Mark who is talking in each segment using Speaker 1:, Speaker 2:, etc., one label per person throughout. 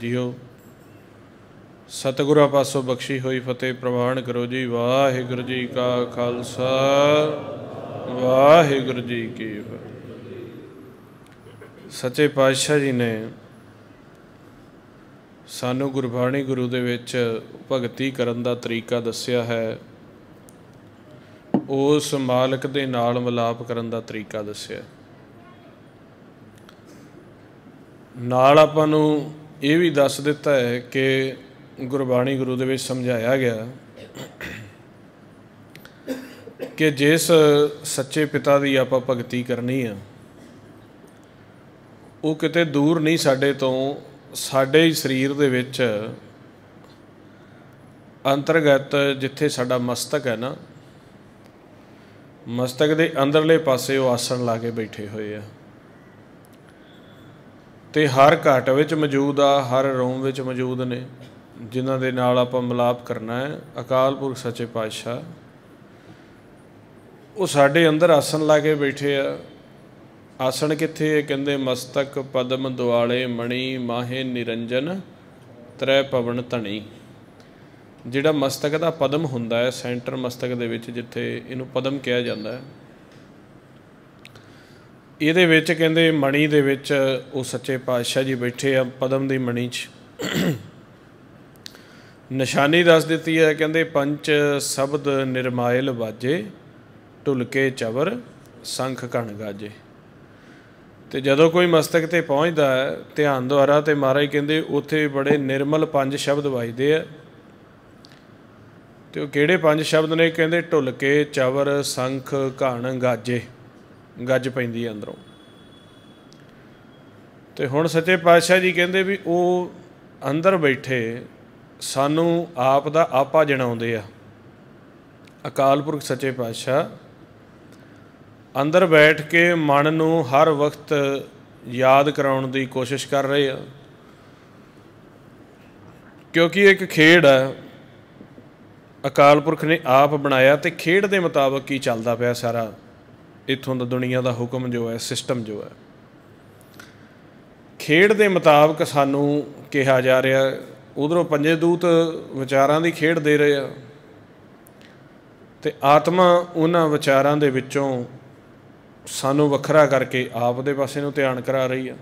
Speaker 1: JIO ਸਤਿਗੁਰੂ ਆਪਾਸੋ ਬਖਸ਼ੀ ਹੋਈ ਫਤਿਹ ਪ੍ਰਵਾਨ ਕਰੋ ਜੀ ਵਾਹਿਗੁਰੂ ਜੀ ਕਾ ਖਾਲਸਾ ਵਾਹਿਗੁਰੂ ਜੀ ਕੀ ਫਤਿਹ ਸੱਚੇ ਪਾਤਸ਼ਾਹ ਜੀ ਨੇ ਸਾਨੂੰ ਗੁਰਬਾਣੀ ਗੁਰੂ ਦੇ ਵਿੱਚ ਭਗਤੀ ਕਰਨ ਦਾ ਤਰੀਕਾ ਦੱਸਿਆ ਹੈ ਉਸ ਮਾਲਕ ਦੇ ਨਾਲ ਮਿਲਾਪ ਕਰਨ ਦਾ ਤਰੀਕਾ ਦੱਸਿਆ ਨਾਲ ਆਪਾਂ ਨੂੰ ਇਹ ਵੀ ਦੱਸ ਦਿੱਤਾ ਹੈ ਕਿ ਗੁਰਬਾਣੀ ਗੁਰੂ ਦੇ ਵਿੱਚ ਸਮਝਾਇਆ ਗਿਆ ਕਿ ਜਿਸ ਸੱਚੇ ਪਿਤਾ ਦੀ ਆਪਾਂ ਭਗਤੀ ਕਰਨੀ ਆ ਉਹ ਕਿਤੇ ਦੂਰ ਨਹੀਂ ਸਾਡੇ ਤੋਂ ਸਾਡੇ ਹੀ ਸਰੀਰ ਦੇ ਵਿੱਚ ਅੰਤਰਗਤ ਜਿੱਥੇ ਸਾਡਾ ਮਸਤਕ ਹੈ ਨਾ ਮਸਤਕ ਦੇ ਅੰਦਰਲੇ ਪਾਸੇ ਉਹ ਆਸਣ ਲਾ ਕੇ ਬੈਠੇ ਹੋਏ ਆ ਤੇ ਹਰ ਘਾਟ ਵਿੱਚ ਮੌਜੂਦ ਆ ਹਰ ਰੋਮ ਵਿੱਚ ਮੌਜੂਦ ਨੇ ਜਿਨ੍ਹਾਂ ਦੇ ਨਾਲ ਆਪਾਂ ਮਲਾਪ ਕਰਨਾ ਹੈ ਅਕਾਲ ਪੁਰਖ ਸੱਚੇ ਪਾਤਸ਼ਾਹ ਉਹ ਸਾਡੇ ਅੰਦਰ ਆਸਣ ਲਾ ਕੇ ਬੈਠੇ ਆ ਆਸਣ ਕਿੱਥੇ ਹੈ ਕਹਿੰਦੇ ਮਸਤਕ ਪਦਮ ਦੁਆਲੇ ਮਣੀ ਮਾਹੇ ਨਿਰੰਜਨ ਤ੍ਰੈ ਪਵਨ ਧਣੀ ਜਿਹੜਾ ਮਸਤਕ ਦਾ ਪਦਮ ਹੁੰਦਾ ਹੈ ਸੈਂਟਰ ਮਸਤਕ ਦੇ ਵਿੱਚ ਜਿੱਥੇ ਇਹਨੂੰ ਪਦਮ ਕਿਹਾ ਜਾਂਦਾ ਹੈ ਇਹਦੇ ਵਿੱਚ ਕਹਿੰਦੇ ਮਣੀ ਦੇ ਵਿੱਚ ਉਹ ਸੱਚੇ ਪਾਤਸ਼ਾਹ ਜੀ ਬੈਠੇ ਆ ਪਦਮ ਦੀ ਮਣੀ 'ਚ ਨਿਸ਼ਾਨੀ ਦੱਸ ਦਿੱਤੀ ਹੈ ਕਹਿੰਦੇ ਪੰਜ ਸ਼ਬਦ ਨਿਰਮਾਇਲ ਵਾਜੇ ਢੁਲਕੇ ਚਵਰ ਸੰਖ ਕਣ ਗਾਜੇ ਤੇ ਜਦੋਂ ਕੋਈ ਮਸਤਕ ਤੇ ਪਹੁੰਚਦਾ ਹੈ ਧਿਆਨ ਦੁਆਰਾ ਤੇ ਮਹਾਰਾਜ ਕਹਿੰਦੇ ਉੱਥੇ ਬੜੇ ਨਿਰਮਲ ਪੰਜ ਸ਼ਬਦ ਵਾਜਦੇ ਆ ਤੇ ਉਹ ਕਿਹੜੇ ਪੰਜ ਸ਼ਬਦ ਨੇ ਕਹਿੰਦੇ ਢੁਲਕੇ ਚਵਰ ਸੰਖ ਕਣ ਗਾਜੇ ਗੱਜ ਪੈਂਦੀ ਹੈ ਅੰਦਰੋਂ ਤੇ ਹੁਣ ਸੱਚੇ ਪਾਤਸ਼ਾਹ ਜੀ ਕਹਿੰਦੇ ਵੀ ਉਹ ਅੰਦਰ ਬੈਠੇ ਸਾਨੂੰ ਆਪ ਦਾ ਆਪਾ ਜਣਾਉਂਦੇ ਆ ਅਕਾਲ ਪੁਰਖ ਸੱਚੇ ਪਾਤਸ਼ਾਹ ਅੰਦਰ ਬੈਠ ਕੇ ਮਨ ਨੂੰ ਹਰ ਵਕਤ ਯਾਦ ਕਰਾਉਣ ਦੀ ਕੋਸ਼ਿਸ਼ ਕਰ ਰਹੇ ਆ ਕਿਉਂਕਿ ਇੱਕ ਖੇਡ ਹੈ ਅਕਾਲ ਪੁਰਖ ਨੇ ਆਪ ਬਣਾਇਆ ਤੇ ਖੇਡ ਦੇ ਮੁਤਾਬਕ ਕੀ ਚੱਲਦਾ ਪਿਆ ਸਾਰਾ ਇਥੋਂ ਦਾ ਦੁਨੀਆ ਦਾ ਹੁਕਮ ਜੋ ਹੈ ਸਿਸਟਮ ਜੋ ਹੈ ਖੇਡ ਦੇ ਮੁਤਾਬਕ ਸਾਨੂੰ ਕਿਹਾ ਜਾ ਰਿਹਾ ਉਧਰੋਂ ਪੰਜੇ ਦੂਤ ਵਿਚਾਰਾਂ ਦੀ ਖੇਡ ਦੇ ਰਹੇ ਆ ਤੇ ਆਤਮਾ ਉਹਨਾਂ ਵਿਚਾਰਾਂ ਦੇ ਵਿੱਚੋਂ ਸਾਨੂੰ ਵੱਖਰਾ ਕਰਕੇ ਆਪ ਦੇ ਪਾਸੇ ਨੂੰ ਧਿਆਨ ਕਰਾ ਰਹੀ ਆ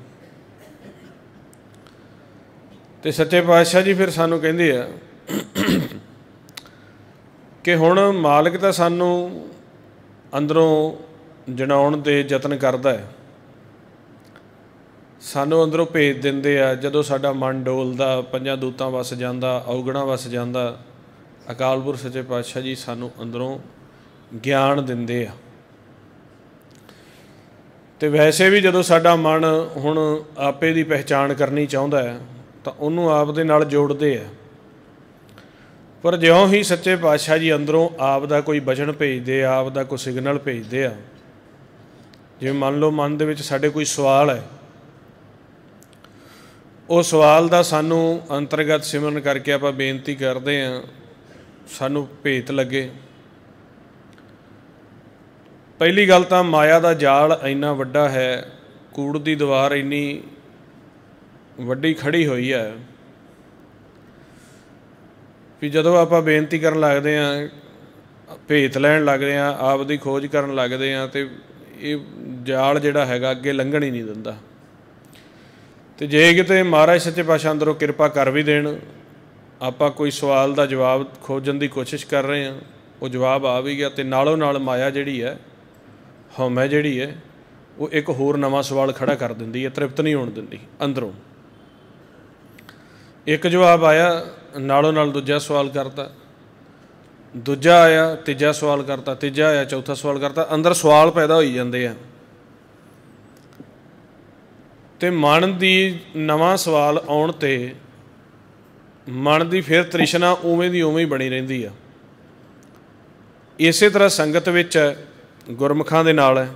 Speaker 1: ਤੇ ਸੱਚੇ ਪਾਤਸ਼ਾਹ ਜੀ ਫਿਰ ਸਾਨੂੰ ਕਹਿੰਦੇ ਆ ਕਿ ਹੁਣ ਮਾਲਕ ਤਾਂ ਸਾਨੂੰ ਅੰਦਰੋਂ ਜਣਾਉਣ ਦੇ ਯਤਨ ਕਰਦਾ ਹੈ ਸਾਨੂੰ ਅੰਦਰੋਂ ਭੇਜ ਦਿੰਦੇ ਆ ਜਦੋਂ ਸਾਡਾ ਮਨ ਡੋਲਦਾ ਪੰਜਾਂ ਦੂਤਾਂ ਵਸ ਜਾਂਦਾ ਔਗਣਾ ਵਸ ਜਾਂਦਾ ਅਕਾਲ ਪੁਰਖ ਸੱਚੇ ਪਾਤਸ਼ਾਹ ਜੀ ਸਾਨੂੰ ਅੰਦਰੋਂ ਗਿਆਨ ਦਿੰਦੇ ਆ ਤੇ ਵੈਸੇ ਵੀ ਜਦੋਂ ਸਾਡਾ ਮਨ ਹੁਣ ਆਪੇ ਦੀ ਪਹਿਚਾਣ ਕਰਨੀ ਚਾਹੁੰਦਾ ਹੈ ਤਾਂ ਉਹਨੂੰ ਆਪ ਦੇ ਨਾਲ ਜੋੜਦੇ ਆ ਪਰ ਜਿਉਂ ਹੀ ਸੱਚੇ ਪਾਤਸ਼ਾਹ ਜੀ ਅੰਦਰੋਂ ਆਪ ਦਾ ਕੋਈ ਬਚਨ ਭੇਜਦੇ ਆ ਆਪ ਦਾ ਕੋਈ ਸਿਗਨਲ ਭੇਜਦੇ ਆ ਜਿਵੇਂ ਮੰਨ ਲਓ ਮਨ ਦੇ ਵਿੱਚ ਸਾਡੇ ਕੋਈ ਸਵਾਲ ਹੈ ਉਹ ਸਵਾਲ ਦਾ ਸਾਨੂੰ ਅੰਤਰਗਤ ਸਿਮਰਨ ਕਰਕੇ ਆਪਾਂ ਬੇਨਤੀ ਕਰਦੇ ਆਂ ਸਾਨੂੰ ਭੇਤ ਲੱਗੇ ਪਹਿਲੀ ਗੱਲ ਤਾਂ ਮਾਇਆ ਦਾ ਜਾਲ ਇੰਨਾ ਵੱਡਾ ਹੈ ਕੂੜ ਦੀ ਦੀਵਾਰ ਇੰਨੀ ਵੱਡੀ ਖੜੀ ਹੋਈ ਹੈ ਵੀ ਜਦੋਂ ਆਪਾਂ ਬੇਨਤੀ ਕਰਨ ਲੱਗਦੇ ਆਂ ਭੇਤ ਲੈਣ ਲੱਗਦੇ ਆਂ ਆਪ ਦੀ ਖੋਜ ਕਰਨ ਲੱਗਦੇ ਆਂ ਤੇ ਇਹ ਜਾਲ ਜਿਹੜਾ ਹੈਗਾ ਅੱਗੇ ਲੰਘਣ ਹੀ ਨਹੀਂ ਦਿੰਦਾ ਤੇ ਜੇ ਕਿਤੇ ਮਹਾਰਾਜ ਸੱਚੇ ਪਾਤਸ਼ਾਹ ਅੰਦਰੋਂ ਕਿਰਪਾ ਕਰ ਵੀ ਦੇਣ ਆਪਾਂ ਕੋਈ ਸਵਾਲ ਦਾ ਜਵਾਬ ਖੋਜਣ ਦੀ ਕੋਸ਼ਿਸ਼ ਕਰ ਰਹੇ ਹਾਂ ਉਹ ਜਵਾਬ ਆ ਵੀ ਗਿਆ ਤੇ ਨਾਲੋਂ ਨਾਲ ਮਾਇਆ ਜਿਹੜੀ ਹੈ ਹਉਮੈ ਜਿਹੜੀ ਹੈ ਉਹ ਇੱਕ ਹੋਰ ਨਵਾਂ ਸਵਾਲ ਖੜਾ ਕਰ ਦਿੰਦੀ ਹੈ ਤ੍ਰਿਪਤ ਨਹੀਂ ਹੋਣ ਦਿੰਦੀ ਅੰਦਰੋਂ ਇੱਕ ਜਵਾਬ ਆਇਆ ਨਾਲੋਂ ਨਾਲ ਦੂਜਾ ਸਵਾਲ ਕਰਦਾ ਦੂਜਾ ਆਇਆ ਤੀਜਾ ਸਵਾਲ ਕਰਤਾ ਤੀਜਾ ਆਇਆ ਚੌਥਾ ਸਵਾਲ ਕਰਤਾ ਅੰਦਰ ਸਵਾਲ ਪੈਦਾ ਹੋਈ ਜਾਂਦੇ ਆ ਤੇ ਮਨ ਦੀ ਨਵਾਂ ਸਵਾਲ ਆਉਣ ਤੇ ਮਨ ਦੀ ਫਿਰ ਤ੍ਰਿਸ਼ਨਾ ਉਵੇਂ ਦੀ ਉਵੇਂ ਹੀ ਬਣੀ ਰਹਿੰਦੀ ਆ ਇਸੇ ਤਰ੍ਹਾਂ ਸੰਗਤ ਵਿੱਚ ਗੁਰਮਖਾਂ ਦੇ ਨਾਲ ਹੈ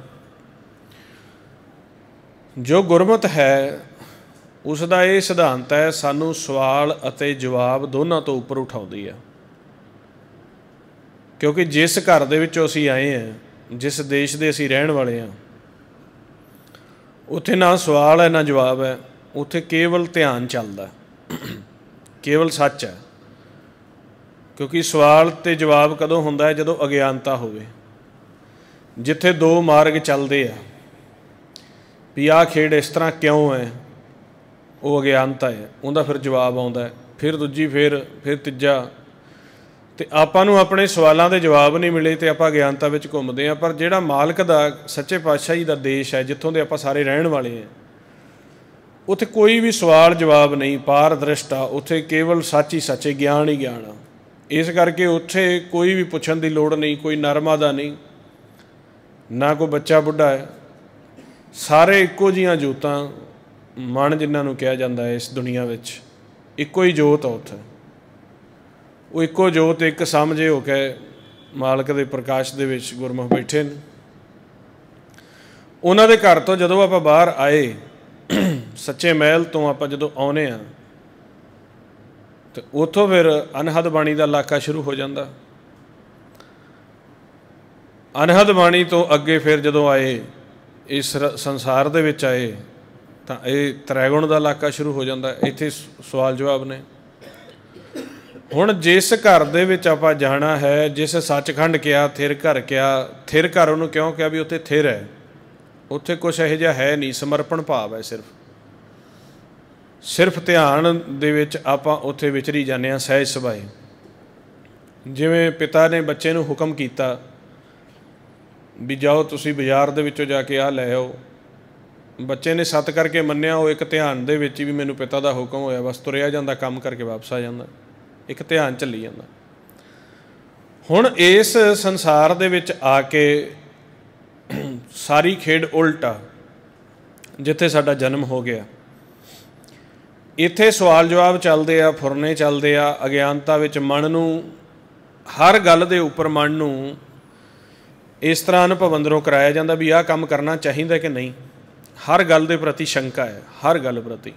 Speaker 1: ਜੋ ਗੁਰਮਤ ਹੈ ਉਸ ਦਾ ਇਹ ਸਿਧਾਂਤ ਹੈ ਸਾਨੂੰ ਸਵਾਲ ਅਤੇ ਜਵਾਬ ਦੋਨਾਂ ਤੋਂ ਉੱਪਰ ਉਠਾਉਂਦੀ ਆ ਕਿਉਂਕਿ ਜਿਸ ਘਰ ਦੇ ਵਿੱਚੋਂ ਅਸੀਂ ਆਏ ਹਾਂ ਜਿਸ ਦੇਸ਼ ਦੇ ਅਸੀਂ ਰਹਿਣ ਵਾਲੇ ਹਾਂ ਉੱਥੇ ਨਾ ਸਵਾਲ ਹੈ ਨਾ ਜਵਾਬ ਹੈ ਉੱਥੇ ਕੇਵਲ ਧਿਆਨ ਚੱਲਦਾ ਕੇਵਲ ਸੱਚ ਹੈ ਕਿਉਂਕਿ ਸਵਾਲ ਤੇ ਜਵਾਬ ਕਦੋਂ ਹੁੰਦਾ ਹੈ ਜਦੋਂ ਅਗਿਆਨਤਾ ਹੋਵੇ ਜਿੱਥੇ ਦੋ ਮਾਰਗ ਚੱਲਦੇ ਆ ਵੀ ਆ ਖੇਡ ਇਸ ਤਰ੍ਹਾਂ ਕਿਉਂ ਹੈ ਉਹ ਅਗਿਆਨਤਾ ਹੈ ਉਹਦਾ ਫਿਰ ਜਵਾਬ ਆਉਂਦਾ ਹੈ ਫਿਰ ਦੂਜੀ ਫਿਰ ਫਿਰ ਤੀਜਾ ਤੇ ਆਪਾਂ ਨੂੰ ਆਪਣੇ ਸਵਾਲਾਂ ਦੇ ਜਵਾਬ ਨਹੀਂ ਮਿਲੇ ਤੇ ਆਪਾਂ ਗਿਆਨਤਾ ਵਿੱਚ ਘੁੰਮਦੇ ਆ ਪਰ ਜਿਹੜਾ ਮਾਲਕ ਦਾ ਸੱਚੇ ਪਾਤਸ਼ਾਹੀ ਦਾ ਦੇਸ਼ ਹੈ ਜਿੱਥੋਂ ਦੇ ਆਪਾਂ ਸਾਰੇ ਰਹਿਣ ਵਾਲੇ ਆ ਉੱਥੇ ਕੋਈ ਵੀ ਸਵਾਲ ਜਵਾਬ ਨਹੀਂ ਪਾਰਦ੍ਰਿਸ਼ਟਾ ਉੱਥੇ ਕੇਵਲ ਸੱਚੀ ਸੱਚੇ ਗਿਆਨ ਹੀ ਗਿਆਨ ਇਸ ਕਰਕੇ ਉੱਥੇ ਕੋਈ ਵੀ ਪੁੱਛਣ ਦੀ ਲੋੜ ਨਹੀਂ ਕੋਈ ਨਰਮਾ ਦਾ ਨਹੀਂ ਨਾ ਕੋ ਬੱਚਾ ਬੁੱਢਾ ਹੈ ਸਾਰੇ ਇੱਕੋ ਜੀਆਂ ਜੋਤਾਂ ਮਨ ਜਿਨ੍ਹਾਂ ਨੂੰ ਕਿਹਾ ਜਾਂਦਾ ਹੈ ਇਸ ਦੁਨੀਆ ਵਿੱਚ ਇੱਕੋ ਹੀ ਜੋਤ ਆ ਉੱਥੇ ਉਹ ਇੱਕੋ ਜੋਤ ਇੱਕ ਸਮਝੇ ਹੋ ਕੇ ਮਾਲਕ ਦੇ ਪ੍ਰਕਾਸ਼ ਦੇ ਵਿੱਚ ਗੁਰਮੁਖ ਬੈਠੇ ਨੇ ਉਹਨਾਂ ਦੇ ਘਰ ਤੋਂ ਜਦੋਂ ਆਪਾਂ ਬਾਹਰ ਆਏ ਸੱਚੇ ਮਹਿਲ ਤੋਂ ਆਪਾਂ ਜਦੋਂ ਆਉਨੇ ਆ ਤੇ ਉਥੋਂ ਫਿਰ ਅਨਹਦ ਬਾਣੀ ਦਾ ਇਲਾਕਾ ਸ਼ੁਰੂ ਹੋ ਜਾਂਦਾ ਅਨਹਦ ਬਾਣੀ ਤੋਂ ਅੱਗੇ ਫਿਰ ਜਦੋਂ ਆਏ ਇਸ ਸੰਸਾਰ ਦੇ ਵਿੱਚ ਆਏ ਤਾਂ ਇਹ ਤ੍ਰੈਗੁਣ ਦਾ ਇਲਾਕਾ ਸ਼ੁਰੂ ਹੋ ਜਾਂਦਾ ਇੱਥੇ ਸਵਾਲ ਜਵਾਬ ਨੇ ਹੁਣ ਜਿਸ ਘਰ ਦੇ ਵਿੱਚ ਆਪਾਂ ਜਾਣਾ ਹੈ ਜਿਸ ਸੱਚਖੰਡ ਕਿਹਾ ਥਿਰ ਘਰ ਕਿਹਾ ਥਿਰ ਘਰ ਉਹਨੂੰ ਕਿਉਂ ਕਿਹਾ ਵੀ ਉੱਥੇ ਥਿਰ ਹੈ ਉੱਥੇ ਕੁਝ ਇਹੋ ਜਿਹਾ ਹੈ ਨਹੀਂ ਸਮਰਪਣ ਭਾਵ ਹੈ ਸਿਰਫ ਸਿਰਫ ਧਿਆਨ ਦੇ ਵਿੱਚ ਆਪਾਂ ਉੱਥੇ ਵਿਚਰੀ ਜਾਂਦੇ ਆ ਸਹਿਜ ਸੁਭਾਏ ਜਿਵੇਂ ਪਿਤਾ ਨੇ ਬੱਚੇ ਨੂੰ ਹੁਕਮ ਕੀਤਾ ਵੀ ਜਾਓ ਤੁਸੀਂ ਬਾਜ਼ਾਰ ਦੇ ਵਿੱਚੋਂ ਜਾ ਕੇ ਆ ਲੈ ਆਓ ਬੱਚੇ ਨੇ ਸਤ ਕਰਕੇ ਮੰਨਿਆ ਉਹ ਇੱਕ ਧਿਆਨ ਦੇ ਵਿੱਚ ਵੀ ਮੈਨੂੰ ਪਿਤਾ ਦਾ ਹੁਕਮ ਹੋਇਆ ਬਸ ਤੁਰਿਆ ਜਾਂਦਾ ਕੰਮ ਕਰਕੇ ਵਾਪਸ ਆ ਜਾਂਦਾ ਇੱਕ ਧਿਆਨ ਚੱਲੀ ਜਾਂਦਾ ਹੁਣ ਇਸ ਸੰਸਾਰ ਦੇ ਵਿੱਚ ਆ ਕੇ ਸਾਰੀ ਖੇਡ ਉਲਟਾ ਜਿੱਥੇ ਸਾਡਾ ਜਨਮ ਹੋ ਗਿਆ ਇੱਥੇ ਸਵਾਲ ਜਵਾਬ ਚੱਲਦੇ ਆ ਫੁਰਨੇ ਚੱਲਦੇ ਆ ਅਗਿਆਨਤਾ ਵਿੱਚ ਮਨ ਨੂੰ ਹਰ ਗੱਲ ਦੇ ਉੱਪਰ ਮਨ ਨੂੰ ਇਸ ਤਰ੍ਹਾਂ ਅਨੁਭਵੰਦਰੋਂ ਕਰਾਇਆ ਜਾਂਦਾ ਵੀ ਆਹ ਕੰਮ ਕਰਨਾ ਚਾਹੀਦਾ ਕਿ ਨਹੀਂ ਹਰ ਗੱਲ ਦੇ ਪ੍ਰਤੀ ਸ਼ੰਕਾ ਹੈ ਹਰ ਗੱਲ ਪ੍ਰਤੀ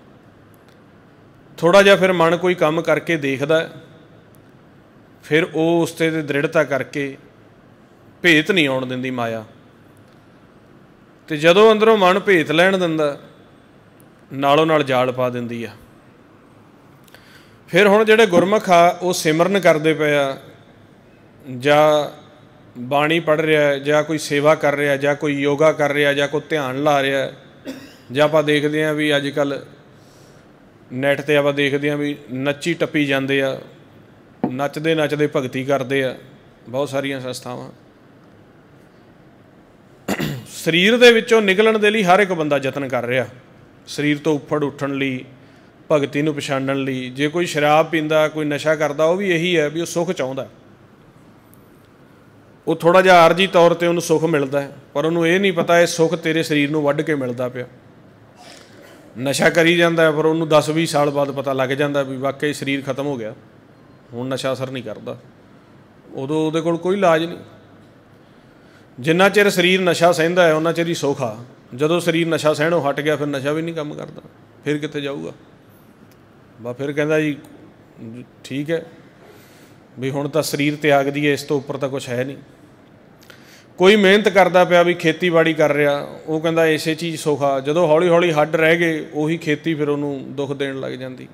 Speaker 1: ਥੋੜਾ ਜਿਹਾ ਫਿਰ ਮਨ ਕੋਈ ਕੰਮ ਕਰਕੇ ਦੇਖਦਾ ਫਿਰ ਉਹ ਉਸ ਤੇ ਦ੍ਰਿੜਤਾ ਕਰਕੇ ਭੇਤ ਨਹੀਂ ਆਉਣ ਦਿੰਦੀ ਮਾਇਆ ਤੇ ਜਦੋਂ ਅੰਦਰੋਂ ਮਨ ਭੇਤ ਲੈਣ ਦਿੰਦਾ ਨਾਲੋਂ ਨਾਲ ਜਾਲ ਪਾ ਦਿੰਦੀ ਆ ਫਿਰ ਹੁਣ ਜਿਹੜੇ ਗੁਰਮਖ ਆ ਉਹ ਸਿਮਰਨ ਕਰਦੇ ਪਏ ਆ ਜਾਂ ਬਾਣੀ ਪੜ ਰਿਹਾ ਜਾਂ ਕੋਈ ਸੇਵਾ ਕਰ ਰਿਹਾ ਜਾਂ ਕੋਈ ਯੋਗਾ ਕਰ ਰਿਹਾ ਜਾਂ ਕੋਈ ਧਿਆਨ ਲਾ ਰਿਹਾ ਜਾਂ ਆਪਾਂ ਦੇਖਦੇ ਆ ਵੀ ਅੱਜ ਕੱਲ੍ਹ ਨੈਟ ਤੇ ਆਪਾਂ ਦੇਖਦੇ ਆਂ ਵੀ ਨੱਚੀ ਟੱਪੀ ਜਾਂਦੇ ਆ ਨੱਚਦੇ ਨੱਚਦੇ ਭਗਤੀ ਕਰਦੇ ਆ ਬਹੁਤ ਸਾਰੀਆਂ ਸੰਸਥਾਵਾਂ ਸਰੀਰ ਦੇ ਵਿੱਚੋਂ ਨਿਕਲਣ ਦੇ ਲਈ ਹਰ ਇੱਕ ਬੰਦਾ ਯਤਨ ਕਰ ਰਿਹਾ ਸਰੀਰ ਤੋਂ ਉੱਪਰ ਉੱਠਣ ਲਈ ਭਗਤੀ ਨੂੰ ਪਛਾਣਨ ਲਈ ਜੇ ਕੋਈ ਸ਼ਰਾਬ ਪੀਂਦਾ ਕੋਈ ਨਸ਼ਾ ਕਰਦਾ ਉਹ ਵੀ ਇਹੀ ਹੈ ਵੀ ਉਹ ਸੁੱਖ ਚਾਹੁੰਦਾ ਉਹ ਥੋੜਾ ਜਿਹਾ ਆਰਜੀ ਤੌਰ ਤੇ ਉਹਨੂੰ ਸੁੱਖ ਮਿਲਦਾ ਪਰ ਉਹਨੂੰ ਇਹ ਨਹੀਂ ਪਤਾ ਇਹ ਸੁੱਖ ਤੇਰੇ ਸਰੀਰ ਨੂੰ ਵੱਢ ਕੇ ਮਿਲਦਾ ਪਿਆ ਨਸ਼ਾ ਕਰੀ ਜਾਂਦਾ ਪਰ ਉਹਨੂੰ 10-20 ਸਾਲ ਬਾਅਦ ਪਤਾ ਲੱਗ ਜਾਂਦਾ ਵੀ ਵਾਕਈ ਸਰੀਰ ਖਤਮ ਹੋ ਗਿਆ ਹੁਣ ਨਸ਼ਾ ਅਸਰ ਨਹੀਂ ਕਰਦਾ ਉਦੋਂ ਉਹਦੇ ਕੋਲ ਕੋਈ ਇਲਾਜ ਨਹੀਂ ਜਿੰਨਾ ਚਿਰ ਸਰੀਰ ਨਸ਼ਾ ਸਹਿੰਦਾ ਹੈ ਉਹਨਾਂ ਚਿਰ ਹੀ ਸੋਖਾ ਜਦੋਂ ਸਰੀਰ ਨਸ਼ਾ ਸਹਿਣੋਂ ਹਟ ਗਿਆ ਫਿਰ ਨਸ਼ਾ ਵੀ ਨਹੀਂ ਕੰਮ ਕਰਦਾ ਫਿਰ ਕਿੱਥੇ ਜਾਊਗਾ ਬਾ ਫਿਰ ਕਹਿੰਦਾ ਜੀ ਠੀਕ ਹੈ ਵੀ ਹੁਣ ਤਾਂ ਸਰੀਰ ਤਿਆਗ ਦਈਏ ਇਸ ਤੋਂ ਉੱਪਰ ਤਾਂ ਕੁਝ ਹੈ ਨਹੀਂ ਕੋਈ ਮਿਹਨਤ ਕਰਦਾ ਪਿਆ ਵੀ ਖੇਤੀਬਾੜੀ ਕਰ ਰਿਹਾ ਉਹ ਕਹਿੰਦਾ ਇਸੇ ਚੀਜ਼ ਸੁਖਾ ਜਦੋਂ ਹੌਲੀ ਹੌਲੀ ਹੱਡ ਰਹਿ ਗਏ ਉਹੀ ਖੇਤੀ ਫਿਰ ਉਹਨੂੰ ਦੁੱਖ ਦੇਣ ਲੱਗ ਜਾਂਦੀ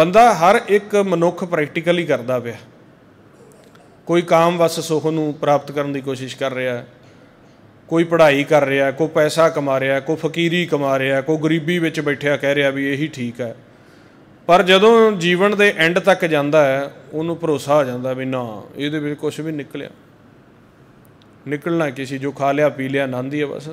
Speaker 1: ਬੰਦਾ ਹਰ ਇੱਕ ਮਨੁੱਖ ਪ੍ਰੈਕਟੀਕਲੀ ਕਰਦਾ ਪਿਆ ਕੋਈ ਕਾਮ ਵਸ ਸੁਖ ਨੂੰ ਪ੍ਰਾਪਤ ਕਰਨ ਦੀ ਕੋਸ਼ਿਸ਼ ਕਰ ਰਿਹਾ ਕੋਈ ਪੜ੍ਹਾਈ ਕਰ ਰਿਹਾ ਕੋਈ ਪੈਸਾ ਕਮਾ ਰਿਹਾ ਕੋਈ ਫਕੀਰੀ ਕਮਾ ਰਿਹਾ ਕੋਈ ਗਰੀਬੀ ਵਿੱਚ ਬੈਠਿਆ ਕਹਿ ਰਿਹਾ ਵੀ ਇਹੀ ਠੀਕ ਹੈ ਪਰ ਜਦੋਂ ਜੀਵਨ ਦੇ ਐਂਡ ਤੱਕ ਜਾਂਦਾ ਹੈ ਉਹਨੂੰ ਭਰੋਸਾ ਆ ਜਾਂਦਾ ਵੀ ਨਾ ਇਹਦੇ ਵਿੱਚ ਕੁਝ ਵੀ ਨਿਕਲਿਆ ਨਿਕਲਣਾ ਕਿਸੇ ਜੋ ਖਾ ਲਿਆ ਪੀ ਲਿਆ ਆਨੰਦ ਹੀ ਆ ਬਸ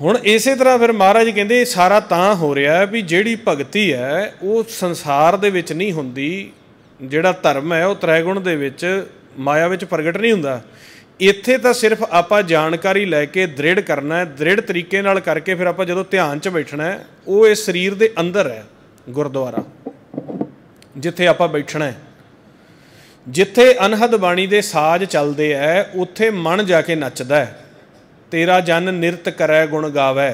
Speaker 1: ਹੁਣ ਇਸੇ ਤਰ੍ਹਾਂ ਫਿਰ ਮਹਾਰਾਜ ਕਹਿੰਦੇ ਇਹ ਸਾਰਾ ਤਾਂ ਹੋ ਰਿਹਾ ਵੀ ਜਿਹੜੀ ਭਗਤੀ ਹੈ ਉਹ ਸੰਸਾਰ ਦੇ ਵਿੱਚ ਨਹੀਂ ਹੁੰਦੀ ਜਿਹੜਾ ਧਰਮ ਹੈ ਉਹ ਤ੍ਰੈਗੁਣ ਦੇ ਵਿੱਚ ਮਾਇਆ ਵਿੱਚ ਪ੍ਰਗਟ ਨਹੀਂ ਹੁੰਦਾ ਇੱਥੇ ਤਾਂ ਸਿਰਫ ਆਪਾਂ ਜਾਣਕਾਰੀ ਲੈ ਕੇ ਦ੍ਰਿੜ ਕਰਨਾ ਹੈ ਦ੍ਰਿੜ ਤਰੀਕੇ ਨਾਲ ਕਰਕੇ ਫਿਰ ਆਪਾਂ ਜਦੋਂ ਧਿਆਨ 'ਚ ਬੈਠਣਾ ਹੈ ਉਹ ਇਸ ਸਰੀਰ ਦੇ ਅੰਦਰ ਹੈ ਗੁਰਦੁਆਰਾ ਜਿੱਥੇ ਆਪਾਂ ਬੈਠਣਾ ਹੈ ਜਿੱਥੇ ਅਨਹਦ ਬਾਣੀ ਦੇ ਸਾਜ਼ ਚੱਲਦੇ ਐ ਉੱਥੇ ਮਨ ਜਾ ਕੇ ਨੱਚਦਾ ਹੈ ਤੇਰਾ ਜਨ ਨਿਰਤ ਕਰੈ ਗੁਣ ਗਾਵੇ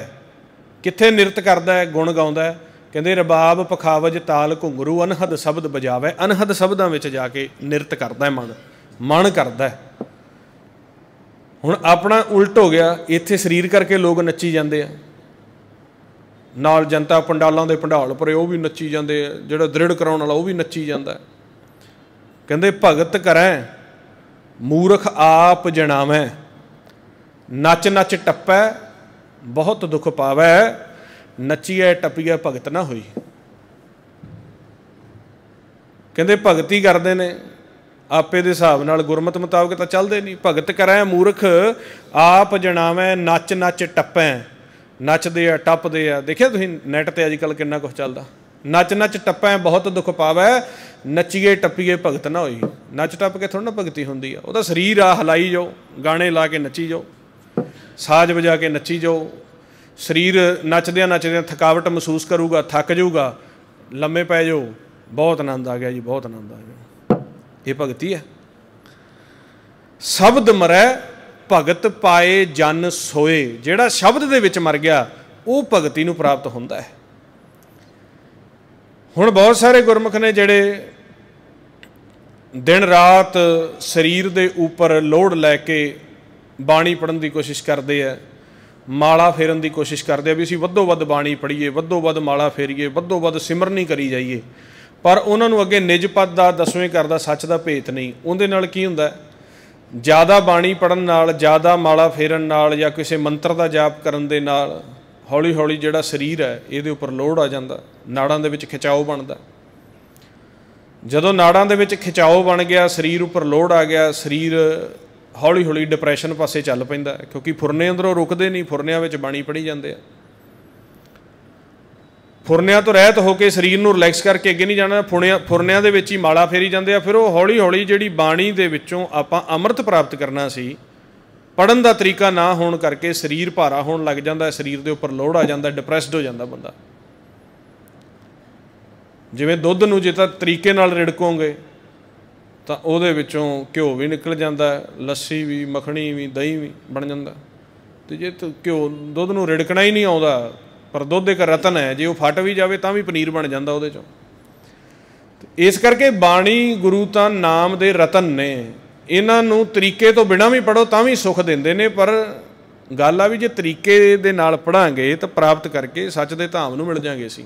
Speaker 1: ਕਿੱਥੇ ਨਿਰਤ ਕਰਦਾ ਹੈ ਗੁਣ ਗਾਉਂਦਾ ਹੈ ਕਹਿੰਦੇ ਰਬਾਬ ਪਖਾਵਜ ਤਾਲ ਘੁੰਗਰੂ ਅਨਹਦ ਸ਼ਬਦ ਬਜਾਵੇ ਅਨਹਦ ਸ਼ਬਦਾਂ ਵਿੱਚ ਜਾ ਕੇ ਨਿਰਤ ਕਰਦਾ ਹੈ ਮਨ ਮਨ ਕਰਦਾ ਹੈ ਹੁਣ ਆਪਣਾ ਉਲਟ ਹੋ ਗਿਆ ਇੱਥੇ ਸਰੀਰ ਕਰਕੇ ਲੋਕ ਨੱਚੀ ਜਾਂਦੇ ਆ ਨਾਲ ਜਨਤਾ ਪੰਡਾਲਾਂ ਦੇ ਪੰਡਾਲ ਪਰ ਉਹ ਵੀ ਨੱਚੀ ਜਾਂਦੇ ਆ ਜਿਹੜਾ ਦ੍ਰਿੜ ਕਰਾਉਣ ਵਾਲਾ ਉਹ ਵੀ ਨੱਚੀ ਜਾਂਦਾ ਹੈ ਕਹਿੰਦੇ ਭਗਤ ਕਰੈ ਮੂਰਖ ਆਪ ਜਣਾਵੇਂ ਨੱਚ ਨੱਚ ਟੱਪੈ ਬਹੁਤ ਦੁੱਖ ਪਾਵੈ ਨੱਚੀਐ ਟੱਪੀਐ ਭਗਤ ਨਾ ਹੋਈ ਕਹਿੰਦੇ ਭਗਤੀ ਕਰਦੇ ਨੇ ਆਪੇ ਦੇ ਹਿਸਾਬ ਨਾਲ ਗੁਰਮਤ ਮੁਤਾਬਕ ਤਾਂ ਚੱਲਦੇ ਨਹੀਂ ਭਗਤ ਕਰੈ ਮੂਰਖ ਆਪ ਜਣਾਵੇਂ ਨੱਚ ਨੱਚ ਟੱਪੈ ਨੱਚਦੇ ਆ ਟੱਪਦੇ ਆ ਦੇਖਿਆ ਤੁਸੀਂ ਨੈਟ ਤੇ ਅੱਜ ਕੱਲ ਕਿੰਨਾ ਕੁਝ ਚੱਲਦਾ ਨੱਚ ਨੱਚ ਟੱਪੈ ਬਹੁਤ ਦੁੱਖ ਪਾਵੈ ਨੱਚੀਏ ਟੱਪੀਏ ਭਗਤ ਨਾ ਹੋਈ ਨੱਚ ਟੱਪ ਕੇ ਥੋੜਾ ਨਾ ਭਗਤੀ ਹੁੰਦੀ ਆ ਉਹਦਾ ਸਰੀਰ ਆ ਹਲਾਈ ਜੋ ਗਾਣੇ ਲਾ ਕੇ ਨੱਚੀ ਜੋ ਸਾਜ਼ ਵਜਾ ਕੇ ਨੱਚੀ ਜੋ ਸਰੀਰ ਨੱਚਦਿਆਂ ਨੱਚਦਿਆਂ ਥਕਾਵਟ ਮਹਿਸੂਸ ਕਰੂਗਾ ਥੱਕ ਜਾਊਗਾ ਲੰਮੇ ਪੈ ਜਾਓ ਬਹੁਤ ਆਨੰਦ ਆ ਗਿਆ ਜੀ ਬਹੁਤ ਆਨੰਦ ਆ ਗਿਆ ਇਹ ਭਗਤੀ ਹੈ ਸ਼ਬਦ ਮਰੈ ਭਗਤ ਪਾਏ ਜਨ ਸੋਏ ਜਿਹੜਾ ਸ਼ਬਦ ਦੇ ਵਿੱਚ ਮਰ ਗਿਆ ਉਹ ਭਗਤੀ ਨੂੰ ਪ੍ਰਾਪਤ ਹੁੰਦਾ ਹੈ ਹੁਣ ਬਹੁਤ ਸਾਰੇ ਗੁਰਮੁਖ ਨੇ ਜਿਹੜੇ ਦਿਨ ਰਾਤ ਸਰੀਰ ਦੇ ਉੱਪਰ ਲੋਡ ਲੈ ਕੇ ਬਾਣੀ ਪੜਨ ਦੀ ਕੋਸ਼ਿਸ਼ ਕਰਦੇ ਆ ਮਾਲਾ ਫੇਰਨ ਦੀ ਕੋਸ਼ਿਸ਼ ਕਰਦੇ ਆ ਵੀ ਅਸੀਂ ਵੱਧੋ ਵੱਧ ਬਾਣੀ ਪੜੀਏ ਵੱਧੋ ਵੱਧ ਮਾਲਾ ਫੇਰੀਏ ਵੱਧੋ ਵੱਧ ਸਿਮਰਨੀ ਕਰੀ ਜਾਈਏ ਪਰ ਉਹਨਾਂ ਨੂੰ ਅੱਗੇ ਨਿਜ ਪਦ ਦਾ ਦਸਵੇਂ ਘਰ ਦਾ ਸੱਚ ਦਾ ਭੇਤ ਨਹੀਂ ਉਹਦੇ ਨਾਲ ਕੀ ਹੁੰਦਾ ਜਿਆਦਾ ਬਾਣੀ ਪੜਨ ਨਾਲ ਜਿਆਦਾ ਮਾਲਾ ਫੇਰਨ ਨਾਲ ਜਾਂ ਕਿਸੇ ਮੰਤਰ ਦਾ ਜਾਪ ਕਰਨ ਦੇ ਨਾਲ ਹੌਲੀ ਹੌਲੀ ਜਿਹੜਾ ਸਰੀਰ ਹੈ ਇਹਦੇ ਉੱਪਰ ਲੋਡ ਆ ਜਾਂਦਾ ਨਾੜਾਂ ਦੇ ਵਿੱਚ ਖਿਚਾਓ ਬਣਦਾ ਜਦੋਂ ਨਾੜਾਂ ਦੇ ਵਿੱਚ ਖਿਚਾਓ ਬਣ ਗਿਆ ਸਰੀਰ ਉੱਪਰ ਲੋਡ ਆ ਗਿਆ ਸਰੀਰ ਹੌਲੀ-ਹੌਲੀ ਡਿਪਰੈਸ਼ਨ ਪਾਸੇ ਚੱਲ ਪੈਂਦਾ ਕਿਉਂਕਿ ਫੁਰਨੇ ਅੰਦਰੋਂ ਰੁਕਦੇ ਨਹੀਂ ਫੁਰਨਿਆਂ ਵਿੱਚ ਬਾਣੀ ਪੜੀ ਜਾਂਦੇ ਆ ਫੁਰਨਿਆਂ ਤੋਂ ਰਹਿਤ ਹੋ ਕੇ ਸਰੀਰ ਨੂੰ ਰਿਲੈਕਸ ਕਰਕੇ ਅੱਗੇ ਨਹੀਂ ਜਾਣਾ ਫੁਰਨਿਆਂ ਫੁਰਨਿਆਂ ਦੇ ਵਿੱਚ ਹੀ ਮਾਲਾ ਫੇਰੀ ਜਾਂਦੇ ਆ ਫਿਰ ਉਹ ਹੌਲੀ-ਹੌਲੀ ਜਿਹੜੀ ਬਾਣੀ ਦੇ ਵਿੱਚੋਂ ਆਪਾਂ ਅੰਮ੍ਰਿਤ ਪ੍ਰਾਪਤ ਕਰਨਾ ਸੀ ਪੜਨ ਦਾ ਤਰੀਕਾ ਨਾ ਹੋਣ ਕਰਕੇ ਸਰੀਰ ਭਾਰਾ ਹੋਣ ਲੱਗ ਜਾਂਦਾ ਸਰੀਰ ਦੇ ਉੱਪਰ ਲੋਡ ਆ ਜਾਂਦਾ ਡਿਪਰੈਸਡ ਹੋ ਜਾਂਦਾ ਬੰਦਾ ਜਿਵੇਂ ਦੁੱਧ ਨੂੰ ਜੇ ਤਾਂ ਤਰੀਕੇ ਨਾਲ ਰਿੜਕੋਗੇ ਤਾਂ ਉਹਦੇ ਵਿੱਚੋਂ ਘਿਓ ਵੀ ਨਿਕਲ ਜਾਂਦਾ ਲੱਸੀ ਵੀ ਮੱਖਣੀ ਵੀ ਦਹੀਂ ਵੀ ਬਣ ਜਾਂਦਾ ਤੇ ਜੇ ਘਿਓ ਦੁੱਧ ਨੂੰ ਰਿੜਕਣਾ ਹੀ ਨਹੀਂ ਆਉਂਦਾ ਪਰ ਦੁੱਧ ਇੱਕ ਰਤਨ ਹੈ ਜੇ ਉਹ ਫਟ ਵੀ ਜਾਵੇ ਤਾਂ ਵੀ ਪਨੀਰ ਬਣ ਜਾਂਦਾ ਉਹਦੇ ਚੋਂ ਇਸ ਕਰਕੇ ਬਾਣੀ ਗੁਰੂ ਤਾਂ ਨਾਮ ਦੇ ਰਤਨ ਨੇ ਇਹਨਾਂ ਨੂੰ ਤਰੀਕੇ ਤੋਂ ਬਿਨਾਂ ਵੀ ਪੜੋ ਤਾਂ ਵੀ ਸੁਖ ਦਿੰਦੇ ਨੇ ਪਰ ਗੱਲ ਆ ਵੀ ਜੇ ਤਰੀਕੇ ਦੇ ਨਾਲ ਪੜਾਂਗੇ ਤਾਂ ਪ੍ਰਾਪਤ ਕਰਕੇ ਸੱਚ ਦੇ ਧਾਮ ਨੂੰ ਮਿਲ ਜਾਾਂਗੇ ਅਸੀਂ